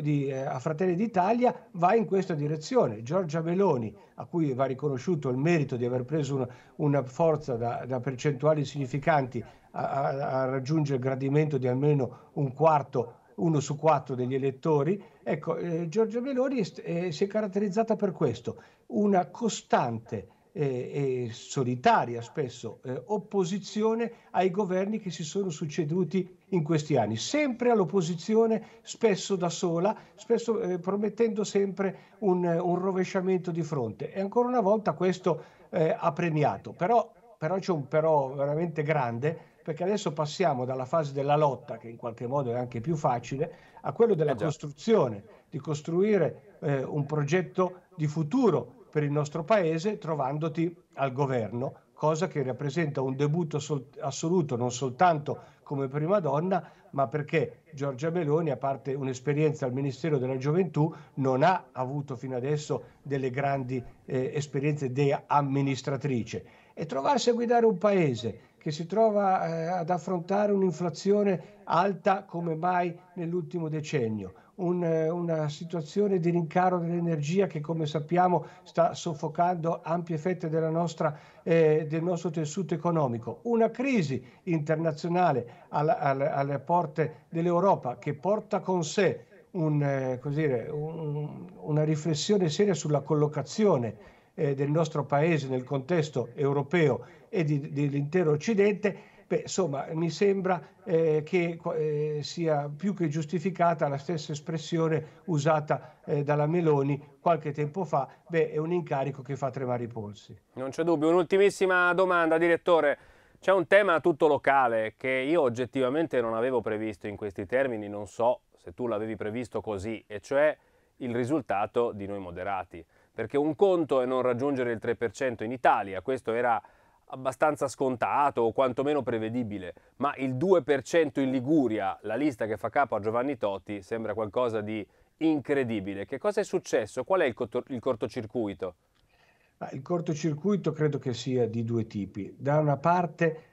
di, eh, a Fratelli d'Italia va in questa direzione. Giorgia Meloni, a cui va riconosciuto il merito di aver preso una, una forza da, da, percentuali significanti a, a, a raggiungere il gradimento di almeno un quarto uno su quattro degli elettori. Ecco, eh, Giorgia Meloni eh, si è caratterizzata per questo, una costante e solitaria spesso eh, opposizione ai governi che si sono succeduti in questi anni, sempre all'opposizione, spesso da sola, spesso eh, promettendo sempre un, un, rovesciamento di fronte. E ancora una volta questo eh, ha premiato, però, però c'è un però veramente grande perché adesso passiamo dalla fase della lotta, che in qualche modo è anche più facile, a quello della ah, costruzione, di costruire eh, un progetto di futuro per il nostro Paese trovandoti al governo, cosa che rappresenta un debutto sol- assoluto non soltanto come prima donna, ma perché Giorgia Meloni, a parte un'esperienza al Ministero della Gioventù, non ha avuto fino adesso delle grandi eh, esperienze di amministratrice. E trovarsi a guidare un paese che si trova eh, ad affrontare un'inflazione alta come mai nell'ultimo decennio, un, eh, una situazione di rincaro dell'energia che come sappiamo sta soffocando ampie fette nostra, eh, del nostro tessuto economico, una crisi internazionale al, al, alle porte dell'Europa che porta con sé un, eh, dire, un, una riflessione seria sulla collocazione eh, del nostro paese nel contesto europeo e di, dell'intero Occidente Beh, insomma, mi sembra eh, che eh, sia più che giustificata la stessa espressione usata eh, dalla Meloni qualche tempo fa. Beh, è un incarico che fa tremare i polsi. Non c'è dubbio. Un'ultimissima domanda, direttore. C'è un tema tutto locale che io oggettivamente non avevo previsto in questi termini, non so se tu l'avevi previsto così, e cioè il risultato di noi moderati. Perché un conto è non raggiungere il 3% in Italia, questo era abbastanza scontato o quantomeno prevedibile, ma il 2% in Liguria, la lista che fa capo a Giovanni Totti, sembra qualcosa di incredibile. Che cosa è successo? Qual è il, il cortocircuito? Il cortocircuito credo che sia di due tipi. Da una parte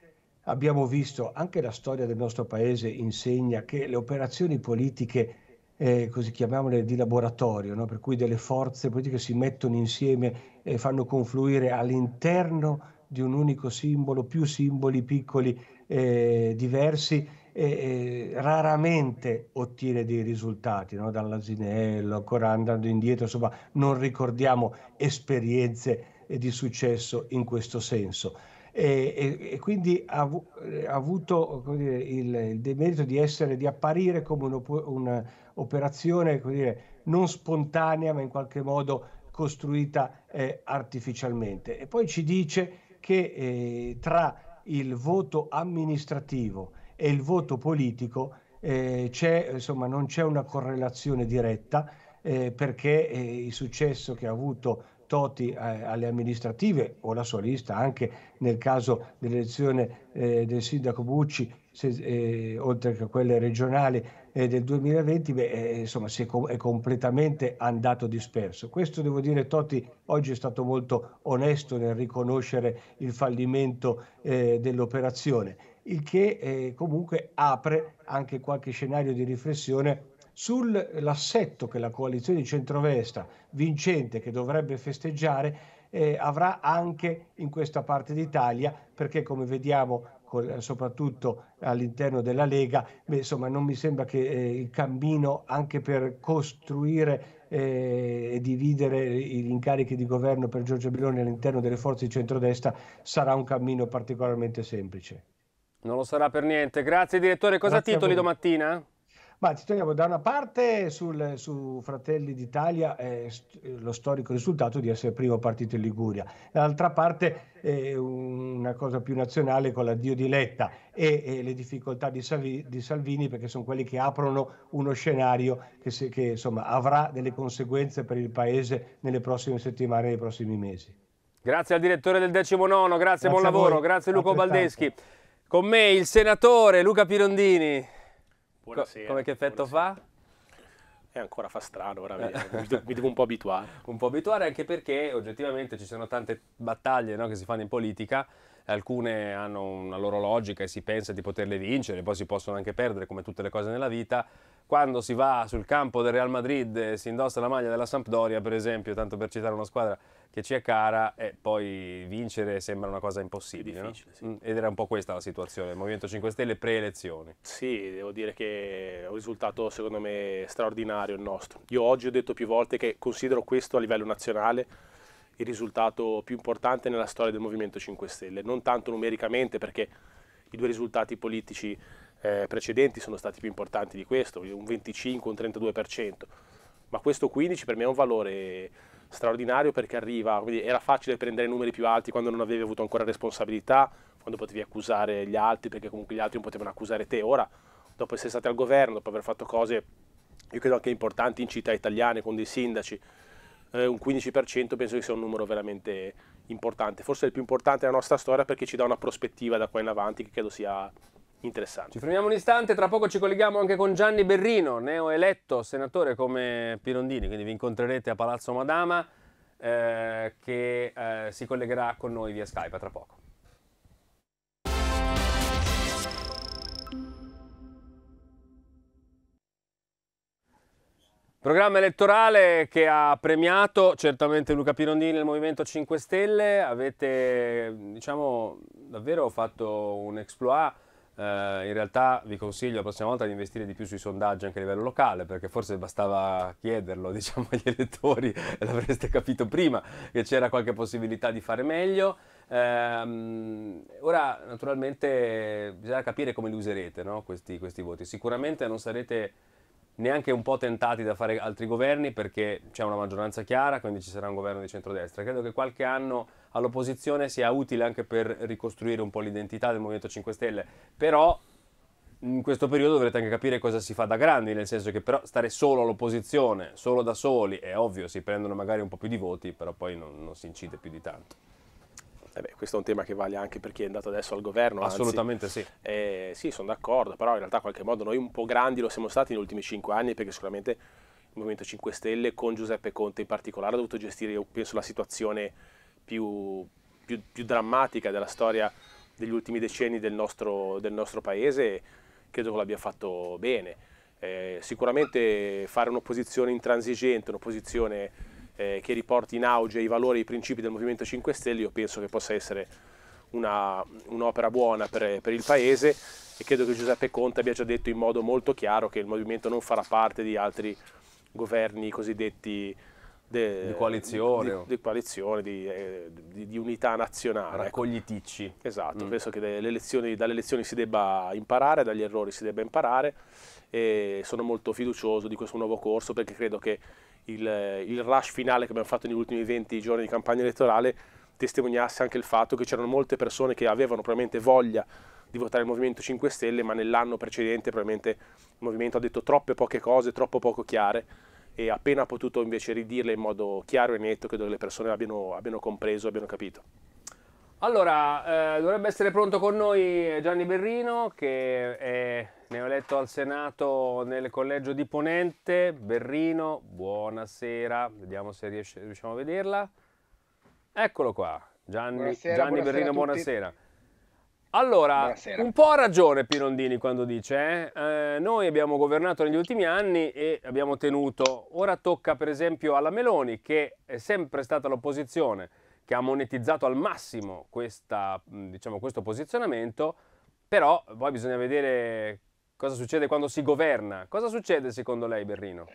abbiamo visto, anche la storia del nostro paese insegna che le operazioni politiche, eh, così chiamiamole di laboratorio, no? per cui delle forze politiche si mettono insieme e fanno confluire all'interno di un unico simbolo, più simboli piccoli eh, diversi, eh, raramente ottiene dei risultati no? dall'asinello, ancora andando indietro, insomma non ricordiamo esperienze eh, di successo in questo senso. E, e, e quindi ha, eh, ha avuto dire, il, il, demerito di essere, di apparire come un'operazione dire, non spontanea, ma in qualche modo costruita eh, artificialmente. E poi ci dice che eh, tra il voto amministrativo e il voto politico eh, c'è, insomma, non c'è una correlazione diretta eh, perché eh, il successo che ha avuto Toti eh, alle amministrative o la sua lista anche nel caso dell'elezione eh, del sindaco Bucci se, oltre che a quelle regionali eh, del 2020 beh, eh, insomma, si è, com- è, completamente andato disperso. Questo devo dire Totti oggi è stato molto onesto nel riconoscere il fallimento eh, dell'operazione, il che eh, comunque apre anche qualche scenario di riflessione sull'assetto che la coalizione di centrovestra vincente che dovrebbe festeggiare eh, avrà anche in questa parte d'Italia, perché come vediamo soprattutto all'interno della Lega, beh, insomma non mi sembra che eh, il cammino anche per costruire eh, e dividere gli incarichi di governo per Giorgio Biloni all'interno delle forze di centrodestra sarà un cammino particolarmente semplice. Non lo sarà per niente. Grazie direttore. Cosa Grazie titoli domattina? Ma ci togliamo da una parte sul, su Fratelli d'Italia, eh, st- eh, lo storico risultato di essere primo partito in Liguria, dall'altra parte eh, una cosa più nazionale con l'addio di Letta e, e le difficoltà di, Salvi- di, Salvini perché sono quelli che aprono uno scenario che, se, che insomma, avrà delle conseguenze per il Paese nelle prossime settimane, nei prossimi mesi. Grazie al direttore del decimo nono, grazie, grazie buon lavoro, grazie Luca Baldeschi. Con me il senatore Luca Pirondini. Buonasera. Co- come che effetto buonasera. fa? E eh, ancora fa strano, ora mi eh. devo un po' abituare. Un po' abituare anche perché oggettivamente ci sono tante battaglie no, che si fanno in politica, alcune hanno una loro logica e si pensa di poterle vincere, poi si possono anche perdere come tutte le cose nella vita. Quando si va sul campo del Real Madrid e si indossa la maglia della Sampdoria, per esempio, tanto per citare una squadra che ci è cara e poi vincere sembra una cosa impossibile. No? Sì. Mm, ed era un po' questa la situazione, il Movimento 5 Stelle pre-elezioni. Sì, devo dire che è un risultato secondo me straordinario il nostro. Io oggi ho detto più volte che considero questo a livello nazionale il risultato più importante nella storia del Movimento 5 Stelle, non tanto numericamente perché i due risultati politici eh, precedenti sono stati più importanti di questo, un 25, un 32%, ma questo 15 per me è un valore straordinario perché arriva, quindi era facile prendere numeri più alti quando non avevi avuto ancora responsabilità, quando potevi accusare gli altri perché comunque gli altri non potevano accusare te. Ora, dopo essere stati al governo, dopo aver fatto cose, io credo anche importanti in città italiane con dei sindaci, eh, un 15% penso che sia un numero veramente importante, forse il più importante della nostra storia perché ci dà una prospettiva da qua in avanti che credo sia interessante. Ci fermiamo un istante, tra poco ci colleghiamo anche con Gianni Berrino, neoeletto senatore come Pirondini, quindi vi incontrerete a Palazzo Madama, eh, che eh, si collegherà con noi via Skype a tra poco. Programma elettorale che ha premiato certamente Luca Pirondini e il Movimento 5 Stelle, avete diciamo davvero fatto un exploit eh, in realtà vi consiglio la prossima volta di investire di più sui sondaggi anche a livello locale, perché forse bastava chiederlo diciamo, agli elettori e l'avreste capito prima che c'era qualche possibilità di fare meglio. Ehm, ora naturalmente bisogna capire come li userete no? questi, questi voti. Sicuramente non sarete neanche un po' tentati da fare altri governi perché c'è una maggioranza chiara, quindi ci sarà un governo di centrodestra. Credo che qualche anno all'opposizione sia utile anche per ricostruire un po' l'identità del Movimento 5 Stelle, però in questo periodo dovrete anche capire cosa si fa da grandi, nel senso che però stare solo all'opposizione, solo da soli, è ovvio, si prendono magari un po' più di voti, però poi non, non si incide più di tanto. Eh beh, questo è un tema che vale anche per chi è andato adesso al governo. Assolutamente anzi. sì. Eh, sì, sono d'accordo, però in realtà in qualche modo noi un po' grandi lo siamo stati negli ultimi cinque anni perché sicuramente il Movimento 5 Stelle con Giuseppe Conte in particolare ha dovuto gestire, io penso, la situazione più, più, più drammatica della storia degli ultimi decenni del nostro, del nostro paese credo che l'abbia fatto bene. Eh, sicuramente fare un'opposizione intransigente, un'opposizione eh, che riporti in auge i valori e i principi del Movimento 5 Stelle, io penso che possa essere una, un'opera buona per, per il Paese e credo che Giuseppe Conte abbia già detto in modo molto chiaro che il Movimento non farà parte di altri governi cosiddetti De, di coalizione, di, di, coalizione di, eh, di, unità nazionale. Ecco. Raccogliticci. Ecco. Esatto, mm. penso che elezioni, dalle elezioni si debba imparare, dagli errori si debba imparare e sono molto fiducioso di questo nuovo corso perché credo che il, eh, il rush finale che abbiamo fatto negli ultimi 20 giorni di campagna elettorale testimoniasse anche il fatto che c'erano molte persone che avevano probabilmente voglia di votare il Movimento 5 Stelle, ma nell'anno precedente probabilmente il Movimento ha detto troppe poche cose, troppo poco chiare e appena ha potuto invece ridirle in modo chiaro e netto, credo che le persone abbiano, abbiano compreso, abbiano capito. Allora, eh, dovrebbe essere pronto con noi Gianni Berrino, che è neoeletto al Senato nel collegio di Ponente. Berrino, buonasera, vediamo se riesce, riusciamo a vederla. Eccolo qua, Gianni, buonasera, Gianni buonasera Berrino, buonasera. Allora, buonasera. un po' ha ragione Pirondini quando dice, eh? Eh, noi abbiamo governato negli ultimi anni e abbiamo tenuto, ora tocca per esempio alla Meloni che è sempre stata l'opposizione che ha monetizzato al massimo questa, mm, diciamo, questo posizionamento, però poi bisogna vedere cosa succede quando si governa. Cosa succede secondo lei, Berrino?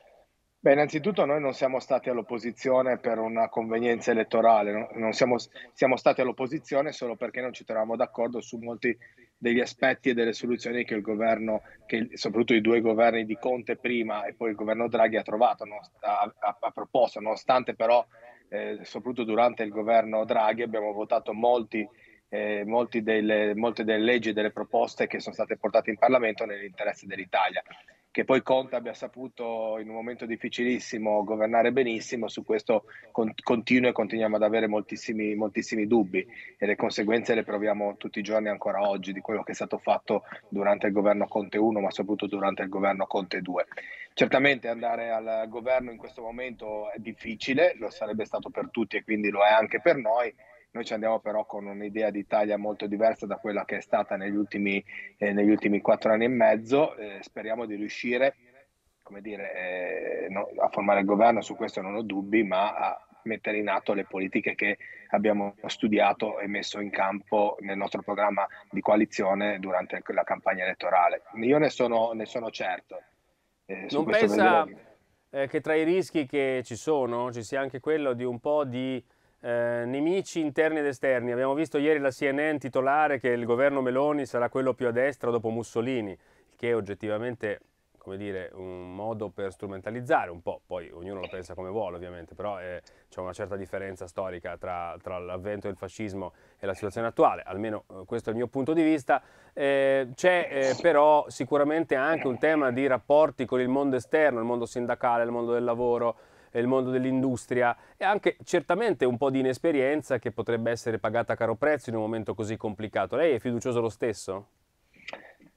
Beh, innanzitutto noi non siamo stati all'opposizione per una convenienza elettorale, non siamo, siamo stati all'opposizione solo perché non ci trovavamo d'accordo su molti degli aspetti e delle soluzioni che il governo, che soprattutto i due governi di Conte prima e poi il governo Draghi ha trovato, ha, ha proposto, nonostante però eh, soprattutto durante il governo Draghi, abbiamo votato molti, eh, delle, molte delle leggi e delle proposte che sono state portate in Parlamento nell'interesse dell'Italia. Che poi Conte abbia saputo in un momento difficilissimo governare benissimo, su questo con, continuo e continuiamo ad avere moltissimi, moltissimi dubbi e le conseguenze le proviamo tutti i giorni ancora oggi di quello che è stato fatto durante il governo Conte 1, ma soprattutto durante il governo Conte 2. Certamente andare al governo in questo momento è difficile, lo sarebbe stato per tutti e quindi lo è anche per noi. Noi ci andiamo però con un'idea d'Italia molto diversa da quella che è stata negli ultimi, eh, negli ultimi quattro anni e mezzo. Eh, speriamo di riuscire dire, eh, no, a formare il governo, su questo non ho dubbi, ma a mettere in atto le politiche che abbiamo studiato e messo in campo nel nostro programma di coalizione durante la campagna elettorale. Io ne sono, ne sono certo. Eh, non pensa eh, che tra i rischi che ci sono ci sia anche quello di un po' di eh, nemici interni ed esterni. Abbiamo visto ieri la CNN titolare che il governo Meloni sarà quello più a destra dopo Mussolini, che oggettivamente come dire, un modo per strumentalizzare un po', poi ognuno la pensa come vuole ovviamente, però eh, c'è una certa differenza storica tra, tra l'avvento del fascismo e la situazione attuale, almeno eh, questo è il mio punto di vista. Eh, c'è eh, però sicuramente anche un tema di rapporti con il mondo esterno, il mondo sindacale, il mondo del lavoro, eh, il mondo dell'industria e anche certamente un po' di inesperienza che potrebbe essere pagata a caro prezzo in un momento così complicato. Lei è fiducioso lo stesso?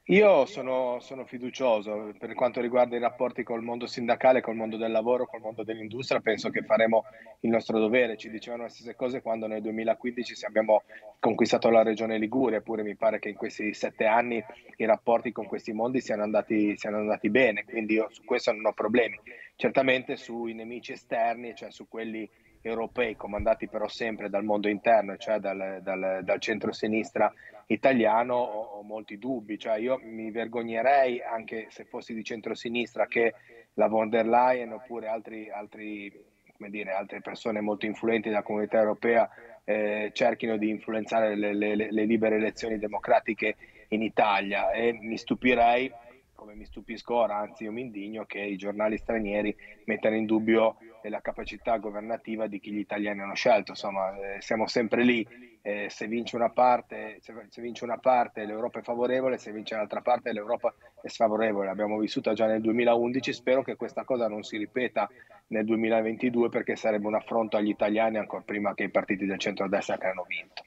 Io sono, sono, fiducioso per quanto riguarda i rapporti col mondo sindacale, col mondo del lavoro, col mondo dell'industria, penso che faremo il nostro dovere. Ci dicevano le stesse cose quando nel 2015 abbiamo conquistato la regione Liguria, eppure mi pare che in questi sette anni i rapporti con questi mondi siano andati, siano andati bene, quindi io su questo non ho problemi. Certamente sui nemici esterni, cioè su quelli europei comandati però sempre dal mondo interno, cioè dal, dal, dal centro-sinistra italiano ho, ho, molti dubbi, cioè io mi vergognerei anche se fossi di centrosinistra che la von der Leyen oppure altri, altri, dire, altre persone molto influenti della comunità europea eh, cerchino di influenzare le, le, le, libere elezioni democratiche in Italia e mi stupirei, come mi stupisco ora, anzi io mi indigno che i giornali stranieri mettano in dubbio la capacità governativa di chi gli italiani hanno scelto, insomma eh, siamo sempre lì eh, se vince una parte, se, se vince una parte l'Europa è favorevole, se vince l'altra parte l'Europa è sfavorevole. L'abbiamo vissuta già nel 2011, spero che questa cosa non si ripeta nel 2022 perché sarebbe un affronto agli italiani ancora prima che i partiti del centro-destra che hanno vinto.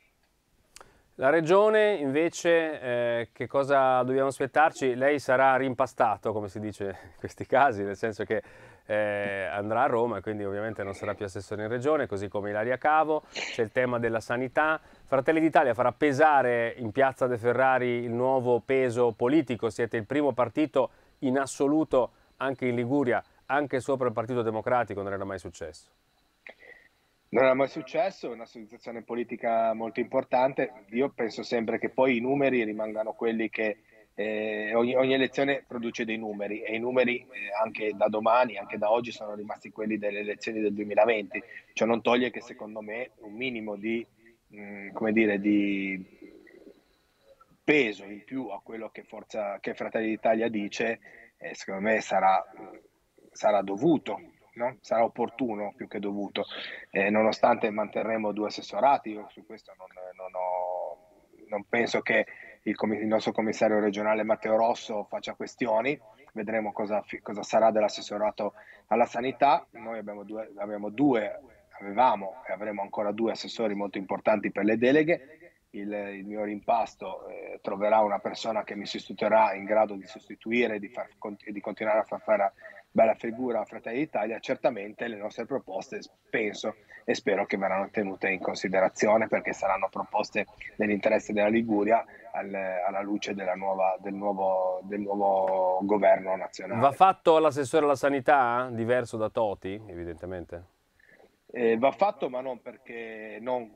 La regione invece eh, che cosa dobbiamo aspettarci? Lei sarà rimpastato, come si dice in questi casi, nel senso che eh, andrà a Roma e quindi ovviamente non sarà più assessore in regione, così come Ilaria Cavo, c'è il tema della sanità. Fratelli d'Italia farà pesare in Piazza De Ferrari il nuovo peso politico, siete il primo partito in assoluto anche in Liguria, anche sopra il Partito Democratico, non era mai successo. Non era mai successo, è una situazione politica molto importante. Io penso sempre che poi i numeri rimangano quelli che eh, ogni, ogni, elezione produce dei numeri e i numeri eh, anche da domani, anche da oggi sono rimasti quelli delle elezioni del 2020, ciò non toglie che secondo me un minimo di, mh, mm, come dire, di peso in più a quello che, Forza, che Fratelli d'Italia dice, eh, secondo me sarà, sarà dovuto. No? Sarà opportuno più che dovuto, eh, nonostante manterremo due assessorati, io su questo non, non, ho, non penso che il, il, nostro commissario regionale Matteo Rosso faccia questioni, vedremo cosa, cosa sarà dell'assessorato alla sanità. Noi abbiamo due, abbiamo due, avevamo e avremo ancora due assessori molto importanti per le deleghe. Il, il mio rimpasto eh, troverà una persona che mi sostituirà in grado di sostituire e di, far, di continuare a far fare bella figura a Fratelli d'Italia. Certamente le nostre proposte, penso, e spero che verranno tenute in considerazione perché saranno proposte nell'interesse della Liguria al, alla luce nuova, del, nuovo, del, nuovo, governo nazionale. Va fatto l'assessore alla sanità, diverso da Toti evidentemente? Eh, va fatto, ma non perché non,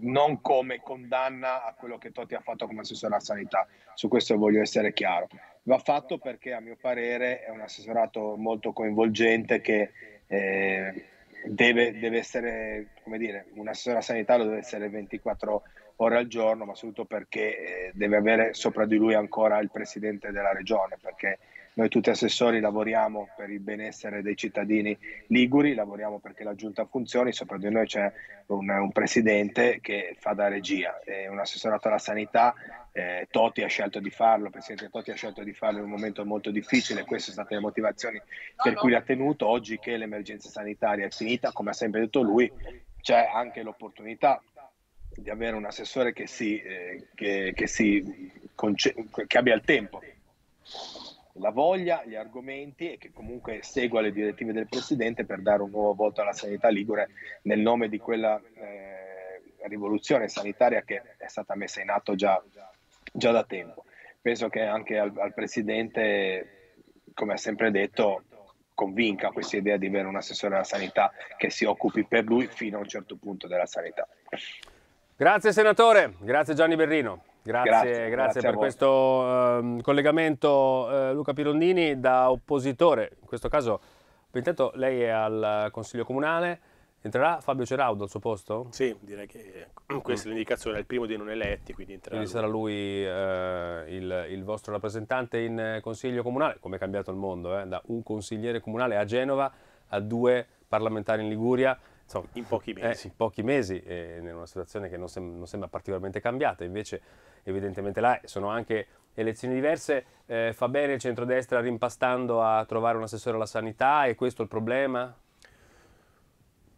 non, come condanna a quello che Totti ha fatto come assessore alla sanità. Su questo voglio essere chiaro. Va fatto perché, a mio parere, è un assessorato molto coinvolgente che eh, deve, deve essere, come dire, un assessore alla sanità lo deve essere 24 ore al giorno, ma soprattutto perché eh, deve avere sopra di lui ancora il presidente della regione, perché noi tutti assessori lavoriamo per il benessere dei cittadini liguri, lavoriamo perché la giunta funzioni, sopra di noi c'è un, un presidente che fa da regia, è un assessorato alla sanità, eh, Totti ha scelto di farlo, il presidente Toti ha scelto di farlo in un momento molto difficile, queste sono state le motivazioni per cui l'ha tenuto, oggi che l'emergenza sanitaria è finita, come ha sempre detto lui, c'è anche l'opportunità di avere un assessore che, si, eh, che, che, si, che abbia il tempo la voglia, gli argomenti e che comunque segua le direttive del Presidente per dare un nuovo voto alla sanità ligure nel nome di quella eh, rivoluzione sanitaria che è stata messa in atto già, già da tempo. Penso che anche al, al Presidente, come ha sempre detto, convinca questa idea di avere un assessore alla sanità che si occupi per lui fino a un certo punto della sanità. Grazie senatore, grazie Gianni Berrino. Grazie, grazie, grazie per questo eh, collegamento eh, Luca Pirondini da oppositore, in questo caso intanto lei è al Consiglio Comunale, entrerà Fabio Ceraudo al suo posto? Sì, direi che questa è l'indicazione, è il primo dei non eletti, quindi entrerà Quindi sarà lui eh, il, il, vostro rappresentante in Consiglio Comunale, come è cambiato il mondo, eh, da un consigliere comunale a Genova a due parlamentari in Liguria, Insomma, in pochi eh, mesi. Eh, in pochi mesi, eh, in una situazione che non, sem non, sembra particolarmente cambiata, invece evidentemente là sono anche elezioni diverse. Eh, fa bene il centrodestra rimpastando a trovare un assessore alla sanità? È questo il problema?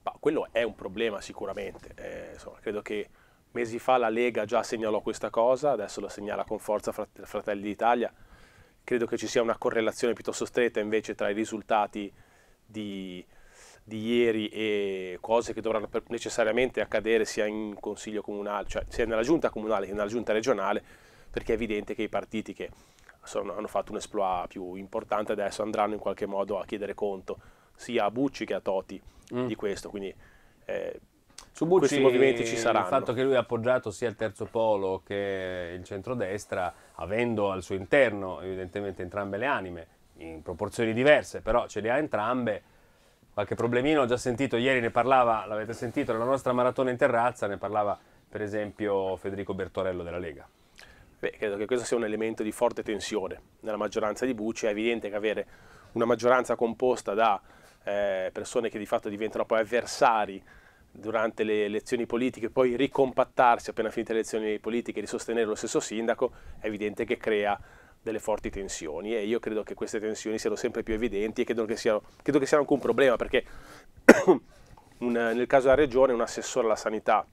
Ma quello è un problema sicuramente. Eh, insomma, credo che mesi fa la Lega già segnalò questa cosa, adesso la segnala con forza Frat Fratelli d'Italia. Credo che ci sia una correlazione piuttosto stretta invece tra i risultati di di ieri e cose che dovranno necessariamente accadere sia in consiglio comunale, cioè sia nella giunta comunale che nella giunta regionale, perché è evidente che i partiti che sono, hanno fatto un esploit più importante adesso andranno in qualche modo a chiedere conto sia a Bucci che a Toti mm. di questo, quindi eh, su Bucci questi movimenti ci saranno. Il fatto che lui ha appoggiato sia il terzo polo che il centrodestra, avendo al suo interno evidentemente entrambe le anime, in proporzioni diverse, però ce le ha entrambe, qualche problemino, ho già sentito, ieri ne parlava, l'avete sentito, nella nostra maratona in terrazza ne parlava per esempio Federico Bertorello della Lega. Beh, credo che questo sia un elemento di forte tensione nella maggioranza di Bucci, è evidente che avere una maggioranza composta da eh, persone che di fatto diventano poi avversari durante le elezioni politiche, poi ricompattarsi appena finite le elezioni politiche e sostenere lo stesso sindaco, è evidente che crea delle forti tensioni e io credo che queste tensioni siano sempre più evidenti e credo che siano, credo che siano anche un problema perché un, nel caso della regione un assessore alla sanità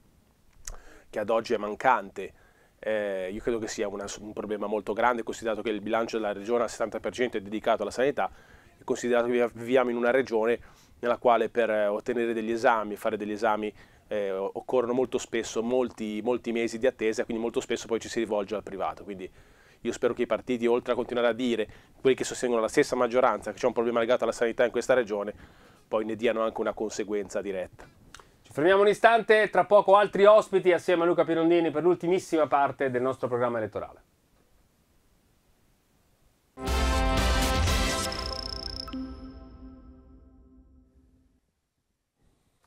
che ad oggi è mancante eh, io credo che sia una, un problema molto grande considerato che il bilancio della regione al 70% è dedicato alla sanità e considerato che viviamo in una regione nella quale per eh, ottenere degli esami, fare degli esami eh, occorrono molto spesso molti, molti mesi di attesa quindi molto spesso poi ci si rivolge al privato quindi io spero che i partiti, oltre a continuare a dire quelli che sostengono la stessa maggioranza, che c'è un problema legato alla sanità in questa regione, poi ne diano anche una conseguenza diretta. Ci fermiamo un istante, tra poco altri ospiti assieme a Luca Pirondini per l'ultimissima parte del nostro programma elettorale.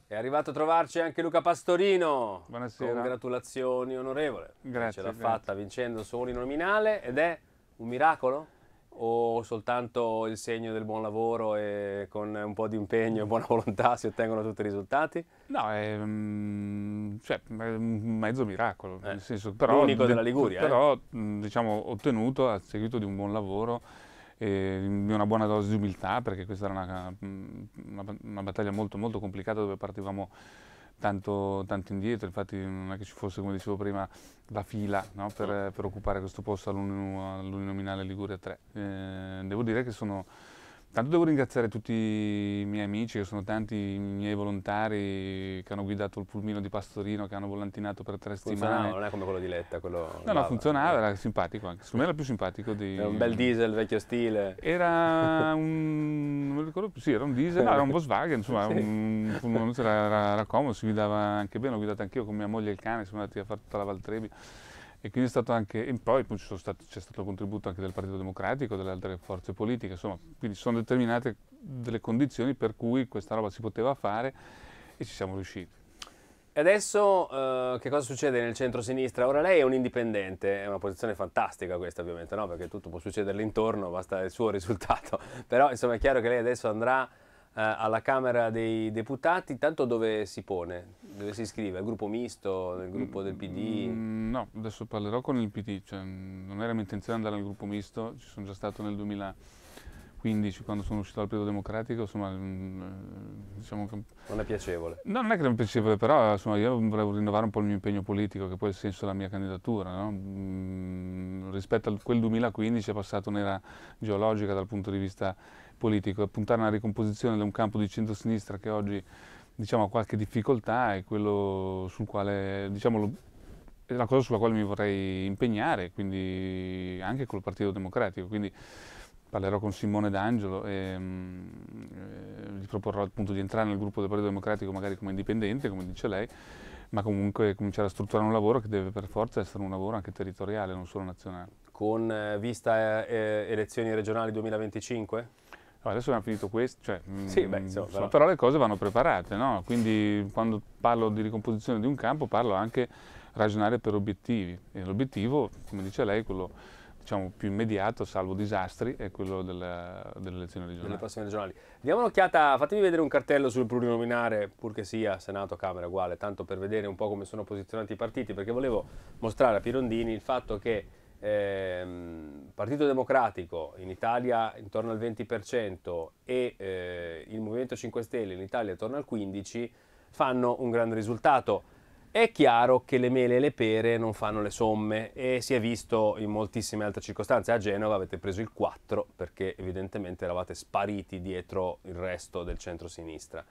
È arrivato a trovarci anche Luca Pastorino. Buonasera. Congratulazioni, onorevole. Grazie. Ce l'ha fatta vincendo solo in nominale ed è un miracolo? O soltanto il segno del buon lavoro e con un po' di impegno e buona volontà si ottengono tutti i risultati? No, è, mm, cioè, è un mezzo miracolo. Eh. Senso, però, L'unico della Liguria. Però eh? Mm, diciamo, ottenuto a seguito di un buon lavoro e una buona dose di umiltà perché questa era una, mm, una, una battaglia molto molto complicata dove partivamo Tanto, tanto, indietro, infatti non è che ci fosse, come dicevo prima, la fila no? per, per, occupare questo posto all'uninominale Liguria 3. Eh, devo dire che sono Tanto devo ringraziare tutti i miei amici, che sono tanti i miei volontari che hanno guidato il pulmino di Pastorino, che hanno volantinato per tre funzionava, settimane. non è come quello di Letta, quello... No, no, funzionava, era simpatico anche. Secondo me era più simpatico di... Era un bel diesel vecchio stile. Era un... non mi ricordo più, sì, era un diesel, no, era un Volkswagen, insomma, sì. un pulmone, era, era, era, comodo, si guidava anche bene, ho guidato anch'io con mia moglie e il cane, siamo andati a fare tutta la Valtrebi e quindi è stato anche, e poi c'è stato, il contributo anche del Partito Democratico, delle altre forze politiche, insomma, quindi sono determinate delle condizioni per cui questa roba si poteva fare e ci siamo riusciti. E adesso eh, che cosa succede nel centro-sinistra? Ora lei è un indipendente, è una posizione fantastica questa ovviamente, no? perché tutto può succederle intorno, basta il suo risultato, però insomma è chiaro che lei adesso andrà eh, alla Camera dei Deputati, tanto dove si pone? Dove si iscrive? Al gruppo misto, nel gruppo del PD? Mm, no, adesso parlerò con il PD, cioè, non era mia intenzione andare al gruppo misto, ci sono già stato nel 2015 quando sono uscito dal periodo democratico, insomma mm, eh, diciamo che... Non è piacevole? No, non è che non è piacevole, però insomma, io volevo rinnovare un po' il mio impegno politico, che poi è il senso della mia candidatura. No? Mm, rispetto a quel 2015 è passata un'era geologica dal punto di vista politico e puntare alla ricomposizione di un campo di centrosinistra che oggi diciamo, ha qualche difficoltà è quello sul quale diciamo, è la cosa sulla quale mi vorrei impegnare, quindi anche col Partito Democratico. Quindi parlerò con Simone D'Angelo e um, gli proporrò appunto di entrare nel gruppo del Partito Democratico magari come indipendente, come dice lei, ma comunque cominciare a strutturare un lavoro che deve per forza essere un lavoro anche territoriale, non solo nazionale. Con eh, vista eh, eh elezioni regionali 2025? adesso abbiamo finito questo, cioè, sì, mh, mm, beh, insomma, però. però. le cose vanno preparate, no? quindi quando parlo di ricomposizione di un campo parlo anche ragionare per obiettivi e l'obiettivo, come dice lei, quello diciamo, più immediato, salvo disastri, è quello della, delle elezioni regionali. Delle prossime regionali. Diamo un'occhiata, fatemi vedere un cartello sul plurinominare, pur che sia Senato, Camera, uguale, tanto per vedere un po' come sono posizionati i partiti, perché volevo mostrare a Pirondini il fatto che ehm, Partito Democratico in Italia intorno al 20% e eh, il Movimento 5 Stelle in Italia intorno al 15%, fanno un grande risultato. È chiaro che le mele e le pere non fanno le somme e si è visto in moltissime altre circostanze. A Genova avete preso il 4 perché evidentemente eravate spariti dietro il resto del centro-sinistra.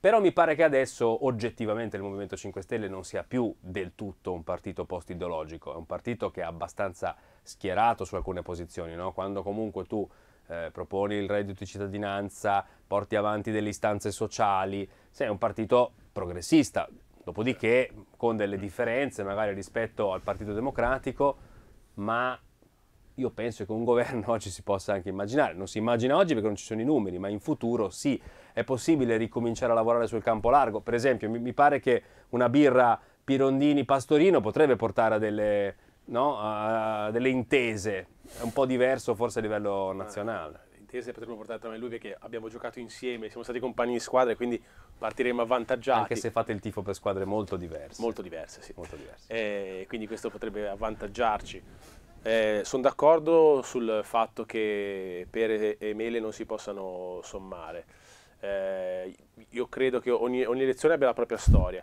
Però mi pare che adesso oggettivamente il Movimento 5 Stelle non sia più del tutto un partito post-ideologico, è un partito che è abbastanza schierato su alcune posizioni, no? quando comunque tu eh, proponi il reddito di cittadinanza, porti avanti delle istanze sociali, sei un partito progressista, dopodiché con delle differenze magari rispetto al Partito Democratico, ma io penso che un governo oggi si possa anche immaginare, non si immagina oggi perché non ci sono i numeri, ma in futuro sì è possibile ricominciare a lavorare sul campo largo. Per esempio, mi, pare che una birra Pirondini-Pastorino potrebbe portare a delle, no, a delle, intese, è un po' diverso forse a livello ah, nazionale. Le intese potrebbero portare tra me e lui perché abbiamo giocato insieme, siamo stati compagni di squadra e quindi partiremo avvantaggiati. Anche se fate il tifo per squadre molto diverse. Molto diverse, sì. Molto diverse. Eh, quindi questo potrebbe avvantaggiarci. Eh, Sono d'accordo sul fatto che Pere e Mele non si possano sommare eh, io credo che ogni, ogni, elezione abbia la propria storia.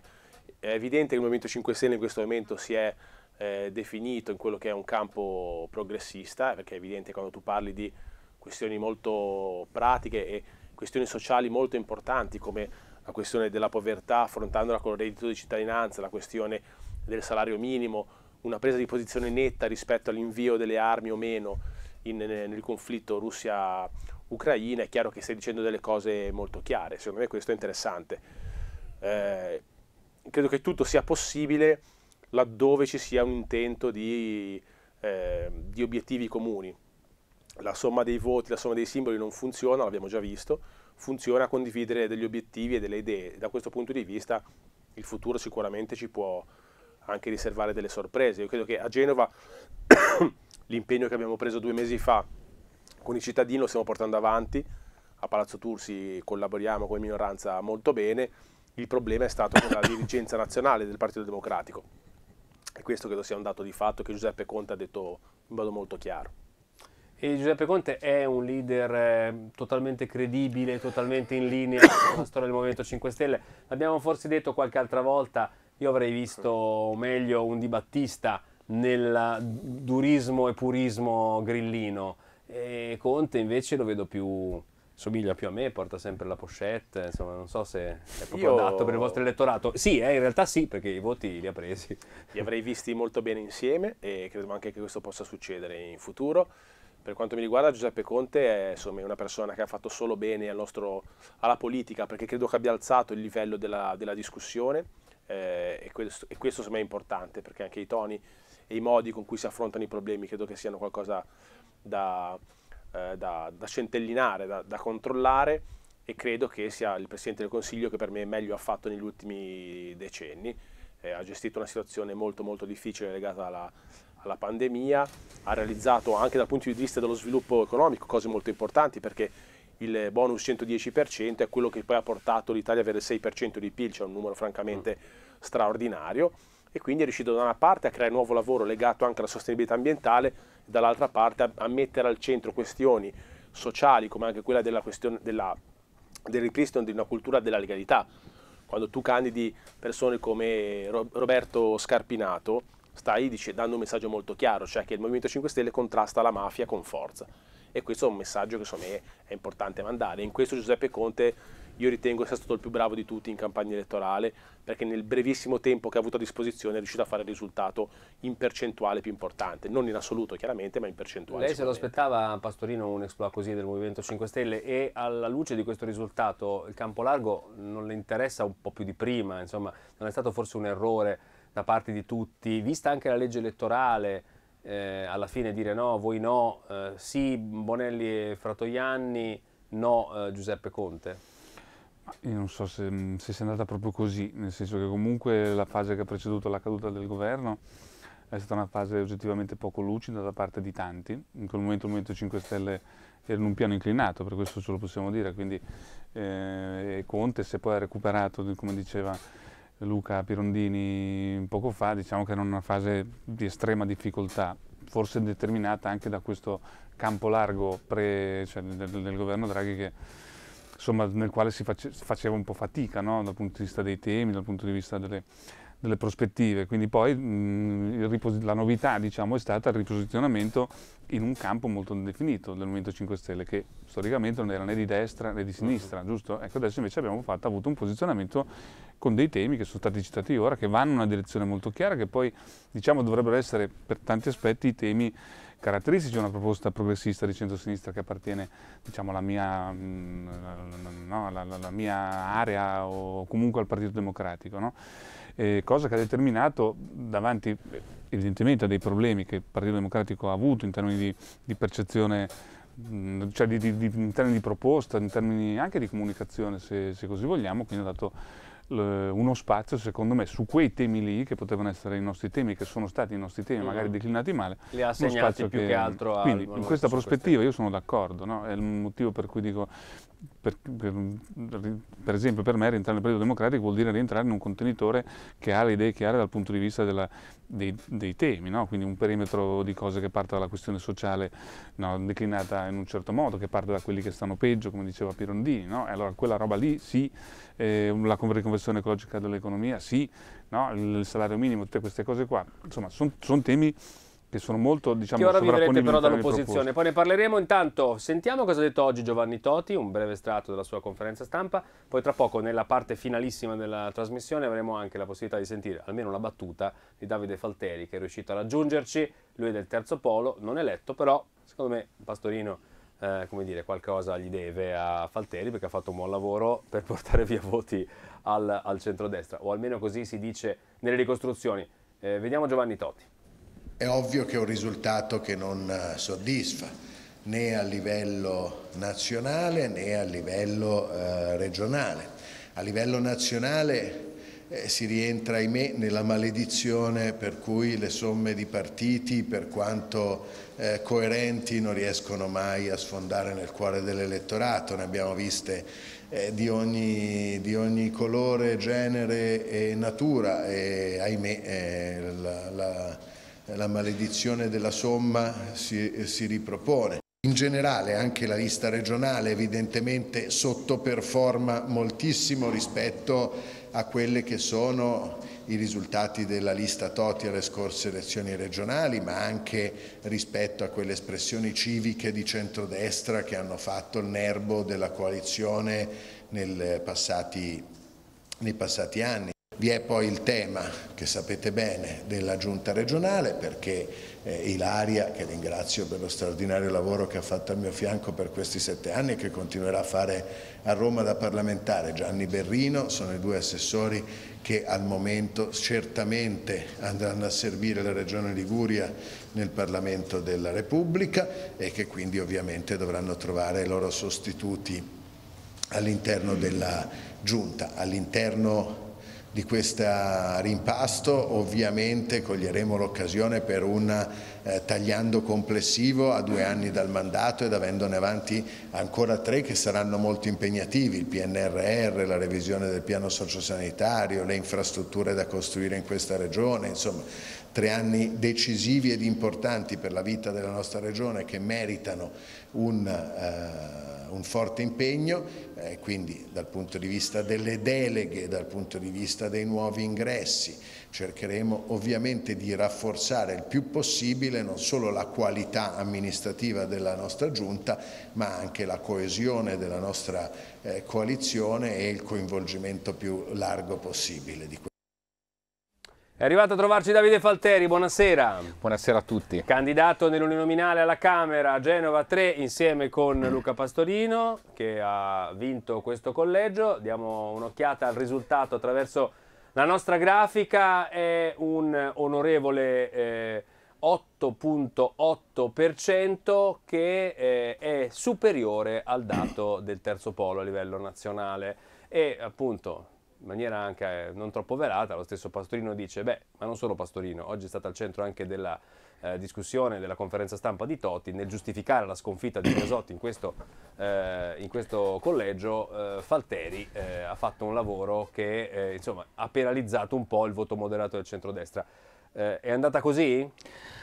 È evidente che il Movimento 5 Stelle in questo momento si è eh, definito in quello che è un campo progressista, perché è evidente quando tu parli di questioni molto pratiche e questioni sociali molto importanti come la questione della povertà affrontandola con il reddito di cittadinanza, la questione del salario minimo, una presa di posizione netta rispetto all'invio delle armi o meno in, nel conflitto russia russia Ucraina, è chiaro che stai dicendo delle cose molto chiare, secondo me questo è interessante. Eh, credo che tutto sia possibile laddove ci sia un intento di, eh, di obiettivi comuni. La somma dei voti, la somma dei simboli non funziona, l'abbiamo già visto, funziona condividere degli obiettivi e delle idee. Da questo punto di vista il futuro sicuramente ci può anche riservare delle sorprese. Io credo che a Genova l'impegno che abbiamo preso due mesi fa con i cittadini lo stiamo portando avanti, a Palazzo Tursi collaboriamo come minoranza molto bene, il problema è stato con la dirigenza nazionale del Partito Democratico e questo credo sia un dato di fatto che Giuseppe Conte ha detto in modo molto chiaro. E Giuseppe Conte è un leader eh, totalmente credibile, totalmente in linea con la storia del Movimento 5 Stelle. L'abbiamo forse detto qualche altra volta, io avrei visto meglio un Di Battista nel durismo e purismo grillino. E Conte invece lo vedo più somiglia più a me, porta sempre la pochette, insomma non so se è proprio Io... adatto per il vostro elettorato. Sì, eh, in realtà sì, perché i voti li ha presi. Li avrei visti molto bene insieme e credo anche che questo possa succedere in futuro. Per quanto mi riguarda Giuseppe Conte è insomma, una persona che ha fatto solo bene al nostro, alla politica perché credo che abbia alzato il livello della, della discussione eh, e questo, e questo secondo me è importante perché anche i toni e i modi con cui si affrontano i problemi credo che siano qualcosa di da, eh, da, da centellinare, da, da, controllare e credo che sia il Presidente del Consiglio che per me meglio ha fatto negli ultimi decenni. Eh, ha gestito una situazione molto molto difficile legata alla, alla pandemia, ha realizzato anche dal punto di vista dello sviluppo economico cose molto importanti perché il bonus 110% è quello che poi ha portato l'Italia ad avere il 6% di PIL, cioè un numero francamente mm. straordinario e quindi è riuscito da una parte a creare nuovo lavoro legato anche alla sostenibilità ambientale dall'altra parte a, a, mettere al centro questioni sociali come anche quella della questione della, del ripristino di una cultura della legalità. Quando tu candidi persone come Roberto Scarpinato, stai dice, dando un messaggio molto chiaro, cioè che il Movimento 5 Stelle contrasta la mafia con forza. E questo è un messaggio che secondo me è importante mandare. In questo Giuseppe Conte io ritengo sia stato il più bravo di tutti in campagna elettorale perché nel brevissimo tempo che ha avuto a disposizione è riuscito a fare il risultato in percentuale più importante, non in assoluto chiaramente, ma in percentuale. Lei se lo aspettava Pastorino un exploit così del Movimento 5 Stelle e alla luce di questo risultato il campo largo non le interessa un po' più di prima, insomma, non è stato forse un errore da parte di tutti, vista anche la legge elettorale eh, alla fine dire no, voi no, eh, sì Bonelli e Fratoianni, no eh, Giuseppe Conte? Io non so se, mm, se sia andata proprio così, nel senso che comunque la fase che ha preceduto la caduta del governo è stata una fase oggettivamente poco lucida da parte di tanti. In quel momento il Movimento 5 Stelle era in un piano inclinato, per questo ce lo possiamo dire. Quindi eh, Conte, se poi ha recuperato, come diceva Luca Pirondini poco fa, diciamo che era una fase di estrema difficoltà, forse determinata anche da questo campo largo pre, cioè del, del governo Draghi che insomma, nel quale si faceva un po' fatica no? dal punto di vista dei temi, dal punto di vista delle, delle prospettive. Quindi poi mh, mm, la novità diciamo, è stata il riposizionamento in un campo molto definito del Movimento 5 Stelle, che storicamente non era né di destra né di mm-hmm. sinistra, giusto? Ecco, adesso invece abbiamo fatto, avuto un posizionamento con dei temi che sono stati citati ora, che vanno in una direzione molto chiara, che poi diciamo, dovrebbero essere per tanti aspetti i temi caratteristici di una proposta progressista di centro-sinistra che appartiene diciamo, alla, mia, mm, no, alla, alla mia area o comunque al Partito Democratico, no? eh, cosa che ha determinato davanti evidentemente a dei problemi che il Partito Democratico ha avuto in termini di, di percezione mh, mm, cioè di, di, in termini di proposta, in termini anche di comunicazione se, se così vogliamo, quindi ha dato uno spazio, secondo me, su quei temi lì, che potevano essere i nostri temi, che sono stati i nostri temi, mm. magari declinati male, li ha segnati più che, che altro a quindi, in questa prospettiva io sono d'accordo, no? è il motivo per cui dico, per, per, per, esempio per me rientrare nel Partito democratico vuol dire rientrare in un contenitore che ha le idee chiare dal punto di vista della, dei, dei temi, no? quindi un perimetro di cose che parte dalla questione sociale no? declinata in un certo modo, che parte da quelli che stanno peggio, come diceva Pirondini, no? allora quella roba lì sì, eh, la riconversione ecologica dell'economia sì, il salario minimo, tutte queste cose qua, insomma sono son temi che sono molto diciamo, che ora vivrete però dall'opposizione. Poi ne parleremo intanto. Sentiamo cosa ha detto oggi Giovanni Toti, un breve estratto della sua conferenza stampa. Poi tra poco, nella parte finalissima della trasmissione, avremo anche la possibilità di sentire almeno una battuta di Davide Falteri, che è riuscito a raggiungerci. Lui è del terzo polo, non eletto, però secondo me Pastorino... Eh, come dire, qualcosa gli deve a Falteri perché ha fatto un buon lavoro per portare via voti al, al centrodestra, o almeno così si dice nelle ricostruzioni. Eh, vediamo Giovanni Toti è ovvio che è un risultato che non eh, soddisfa né a livello nazionale né a livello eh, regionale. A livello nazionale eh, si rientra, ahimè, nella maledizione per cui le somme di partiti, per quanto eh, coerenti, non riescono mai a sfondare nel cuore dell'elettorato. Ne abbiamo viste eh, di ogni, di, ogni, colore, genere e natura e, ahimè, eh, la, la eh, la maledizione della somma si, eh, si ripropone. In generale anche la lista regionale evidentemente sottoperforma moltissimo rispetto a quelli che sono i risultati della lista Toti alle scorse elezioni regionali, ma anche rispetto a quelle espressioni civiche di centrodestra che hanno fatto il nervo della coalizione eh, passati, nei passati anni. Vi è poi il tema, che sapete bene, della giunta regionale perché eh, Ilaria, che ringrazio per lo straordinario lavoro che ha fatto al mio fianco per questi sette anni e che continuerà a fare a Roma da parlamentare, Gianni Berrino, sono i due assessori che al momento certamente andranno a servire la Regione Liguria nel Parlamento della Repubblica e che quindi ovviamente dovranno trovare i loro sostituti all'interno della giunta, all'interno di questo rimpasto, ovviamente coglieremo l'occasione per un eh, tagliando complessivo a due anni dal mandato ed avendone avanti ancora tre che saranno molto impegnativi, il PNRR, la revisione del piano sociosanitario, le infrastrutture da costruire in questa regione, insomma tre anni decisivi ed importanti per la vita della nostra regione che meritano un, eh, un forte impegno, eh, quindi dal punto di vista delle deleghe, dal punto di vista dei nuovi ingressi, cercheremo ovviamente di rafforzare il più possibile non solo la qualità amministrativa della nostra giunta, ma anche la coesione della nostra eh, coalizione e il coinvolgimento più largo possibile di questo. È arrivato a trovarci Davide Falteri, buonasera. Buonasera a tutti. Candidato nell'uninominale alla Camera Genova 3 insieme con mm. Luca Pastorino che ha vinto questo collegio. Diamo un'occhiata al risultato attraverso la nostra grafica. È un onorevole eh, 8.8% che eh, è superiore al dato del terzo polo a livello nazionale e appunto in maniera anche non troppo velata, lo stesso Pastorino dice, beh, ma non solo Pastorino, oggi è stato al centro anche della eh, discussione della conferenza stampa di Totti, nel giustificare la sconfitta di Casotti in questo, eh, in questo collegio, eh, Falteri eh, ha fatto un lavoro che eh, insomma, ha penalizzato un po' il voto moderato del centrodestra. Eh, è andata così?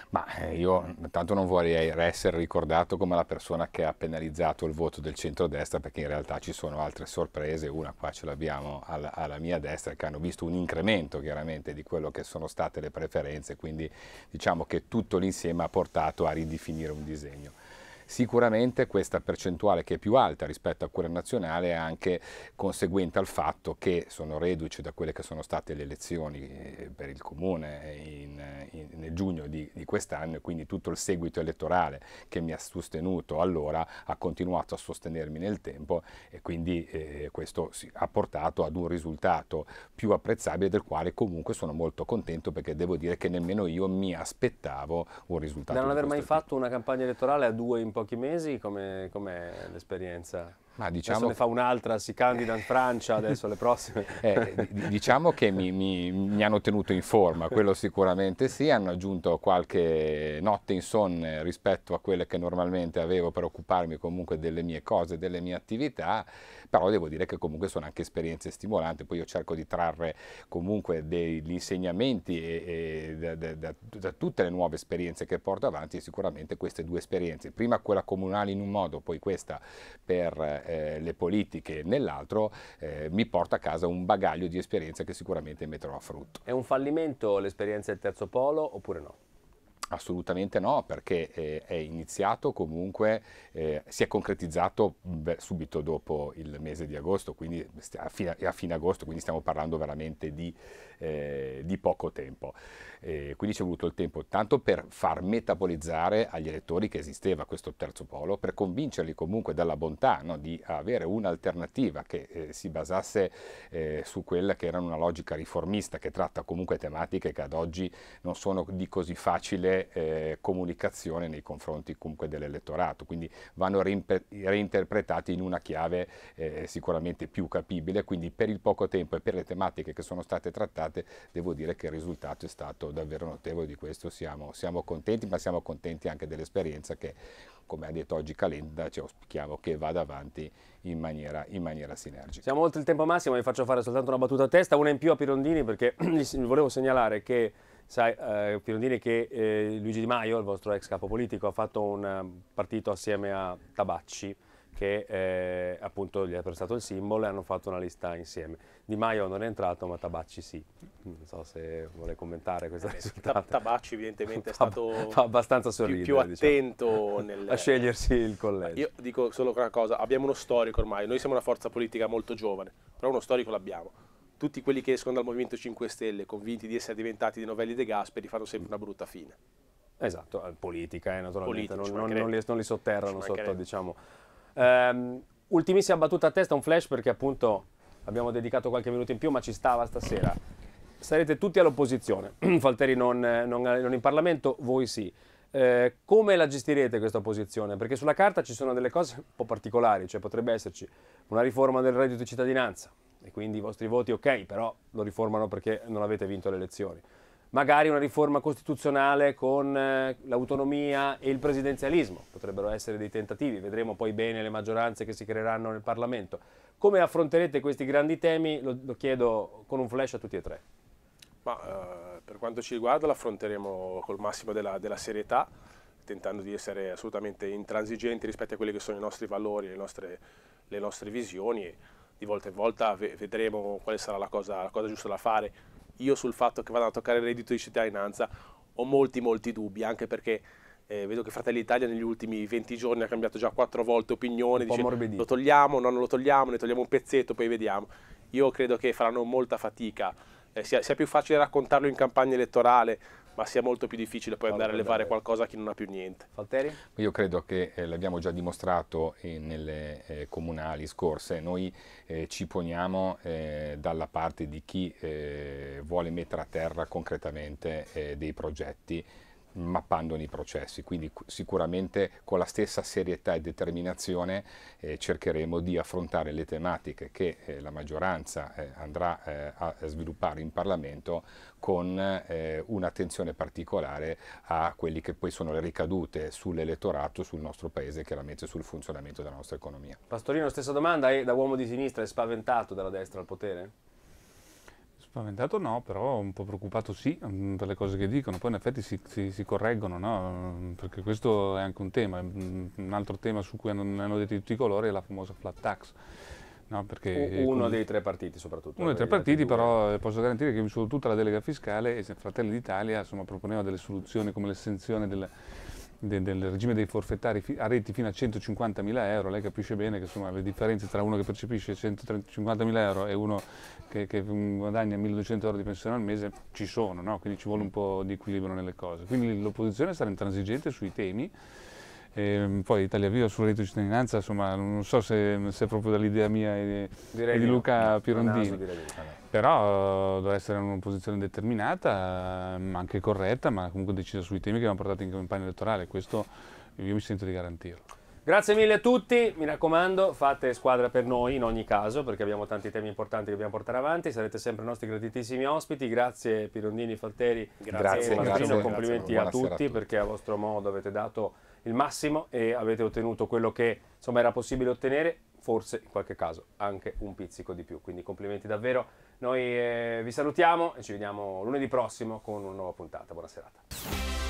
Ma eh, io tanto non vorrei essere ricordato come la persona che ha penalizzato il voto del centrodestra perché in realtà ci sono altre sorprese, una qua ce l'abbiamo alla, alla, mia destra che hanno visto un incremento chiaramente di quello che sono state le preferenze, quindi diciamo che tutto l'insieme ha portato a ridefinire un disegno. Sicuramente questa percentuale che è più alta rispetto a quella nazionale è anche conseguente al fatto che sono reduci da quelle che sono state le elezioni eh, per il comune in, in, nel giugno di, di quest'anno e quindi tutto il seguito elettorale che mi ha sostenuto allora ha continuato a sostenermi nel tempo e quindi eh, questo ha portato ad un risultato più apprezzabile del quale comunque sono molto contento perché devo dire che nemmeno io mi aspettavo un risultato. Da non aver mai tipo. fatto una campagna elettorale a due importanti pochi mesi, com'è, com'è l'esperienza? Ma diciamo... Adesso ne fa un'altra, si candida in Francia, adesso le prossime. Eh, diciamo che mi, mi, mi, hanno tenuto in forma, quello sicuramente sì, hanno aggiunto qualche notte insonne rispetto a quelle che normalmente avevo per occuparmi comunque delle mie cose, delle mie attività, però devo dire che comunque sono anche esperienze stimolanti, poi io cerco di trarre comunque degli insegnamenti e, e da, da, da tutte le nuove esperienze che porto avanti e sicuramente queste due esperienze, prima quella comunale in un modo, poi questa per eh, le politiche nell'altro, eh, mi porta a casa un bagaglio di esperienza che sicuramente metterò a frutto. È un fallimento l'esperienza del terzo polo oppure no? Assolutamente no, perché eh, è iniziato comunque, eh, si è concretizzato beh, subito dopo il mese di agosto, quindi a fine, a fine agosto, quindi stiamo parlando veramente di, eh, di poco tempo. quindi ci è voluto il tempo tanto per far metabolizzare agli elettori che esisteva questo terzo polo, per convincerli comunque dalla bontà no, di avere un'alternativa che eh, si basasse eh, su quella che era una logica riformista che tratta comunque tematiche che ad oggi non sono di così facile eh, comunicazione nei confronti comunque dell'elettorato, quindi vanno reinterpretati in una chiave eh, sicuramente più capibile, quindi per il poco tempo e per le tematiche che sono state trattate devo dire che il risultato è stato davvero notevole, di questo siamo, siamo contenti, ma siamo contenti anche dell'esperienza che come ha detto oggi Calenda, ci auspichiamo che vada avanti in maniera, in maniera, sinergica. Siamo oltre il tempo massimo, vi faccio fare soltanto una battuta a testa, una in più a Pirondini perché volevo segnalare che Sai, eh, Pirondini, che eh, Luigi Di Maio, il vostro ex capo politico, ha fatto un eh, partito assieme a Tabacci che eh, appunto gli ha prestato il simbolo e hanno fatto una lista insieme. Di Maio non è entrato ma Tabacci sì, non so se vuole commentare questo eh, risultata. Tabacci evidentemente è stato fa, abbastanza sorridere, più, più diciamo. attento diciamo. nel... a scegliersi il collegio. Io dico solo una cosa, abbiamo uno storico ormai, noi siamo una forza politica molto giovane, però uno storico l'abbiamo tutti quelli che escono dal Movimento 5 Stelle convinti di essere diventati dei novelli De Gasperi fanno sempre una brutta fine. Esatto, eh, politica eh, naturalmente, Politici, non, non, li, non, li, sotterrano sotto diciamo. Um, ultimissima battuta a testa, un flash perché appunto abbiamo dedicato qualche minuto in più ma ci stava stasera. Sarete tutti all'opposizione, Falteri non, non in Parlamento, voi sì. Eh, come la gestirete questa opposizione? Perché sulla carta ci sono delle cose un po' particolari, cioè potrebbe esserci una riforma del reddito di cittadinanza, e quindi i vostri voti ok, però lo riformano perché non avete vinto le elezioni. Magari una riforma costituzionale con eh, l'autonomia e il presidenzialismo, potrebbero essere dei tentativi, vedremo poi bene le maggioranze che si creeranno nel Parlamento. Come affronterete questi grandi temi? Lo, lo chiedo con un flash a tutti e tre. Ma, eh, per quanto ci riguarda l'affronteremo col massimo della, della serietà tentando di essere assolutamente intransigenti rispetto a quelli che sono i nostri valori, le nostre, le nostre visioni di volta in volta vedremo quale sarà la cosa, la cosa giusta da fare. Io sul fatto che vada a toccare il reddito di cittadinanza ho molti molti dubbi, anche perché eh, vedo che Fratelli Italia negli ultimi 20 giorni ha cambiato già quattro volte opinione, dice morbidito. lo togliamo, no non lo togliamo, ne togliamo un pezzetto, poi vediamo. Io credo che faranno molta fatica, eh, sia, sia più facile raccontarlo in campagna elettorale, ma sia molto più difficile poi andare a levare qualcosa a chi non ha più niente. Falteri? Io credo che eh, l'abbiamo già dimostrato eh, nelle eh, comunali scorse, noi eh, ci poniamo eh, dalla parte di chi eh, vuole mettere a terra concretamente dei progetti mappandone i processi, quindi sicuramente con la stessa serietà e determinazione eh, cercheremo di affrontare le tematiche che eh, la maggioranza eh, andrà eh, a sviluppare in Parlamento con eh, un'attenzione particolare a quelli che poi sono le ricadute sull'elettorato, sul nostro paese e chiaramente sul funzionamento della nostra economia. Pastorino, stessa domanda, è da uomo di sinistra è spaventato dalla destra al potere? Spaventato no, però un po' preoccupato sì, mm, per le cose che dicono, poi in effetti si, si, si correggono, no? Mm, perché questo è anche un tema, mm, un altro tema su cui hanno, hanno detto tutti i colori è la famosa flat tax. No, uno con... dei tre partiti soprattutto. Uno dei tre partiti, però eh, posso garantire che su tutta la delega fiscale Fratelli d'Italia proponeva delle soluzioni come l'estensione del, del, regime dei forfettari a reti fino a 150.000 euro, lei capisce bene che insomma, le differenze tra uno che percepisce 150.000 euro e uno che, che guadagna 1.200 euro di pensione al mese ci sono, no? quindi ci vuole un po' di equilibrio nelle cose. Quindi l'opposizione sarà intransigente sui temi e ehm, poi Italia Viva sul reddito di cittadinanza, insomma, non so se, se è proprio dall'idea mia e, e di Luca no, Pirondini, no, no. però eh, deve essere una posizione determinata, ehm, anche corretta, ma comunque decisa sui temi che abbiamo portato in campagna elettorale, questo io mi sento di garantirlo. Grazie mille a tutti, mi raccomando fate squadra per noi in ogni caso perché abbiamo tanti temi importanti che dobbiamo portare avanti, sarete sempre i nostri gratitissimi ospiti, grazie Pirondini, Falteri, grazie, grazie grazie, complimenti grazie, a, tutti a tutti perché a vostro modo avete dato il massimo e avete ottenuto quello che insomma era possibile ottenere forse in qualche caso anche un pizzico di più quindi complimenti davvero noi eh, vi salutiamo e ci vediamo lunedì prossimo con una nuova puntata buona serata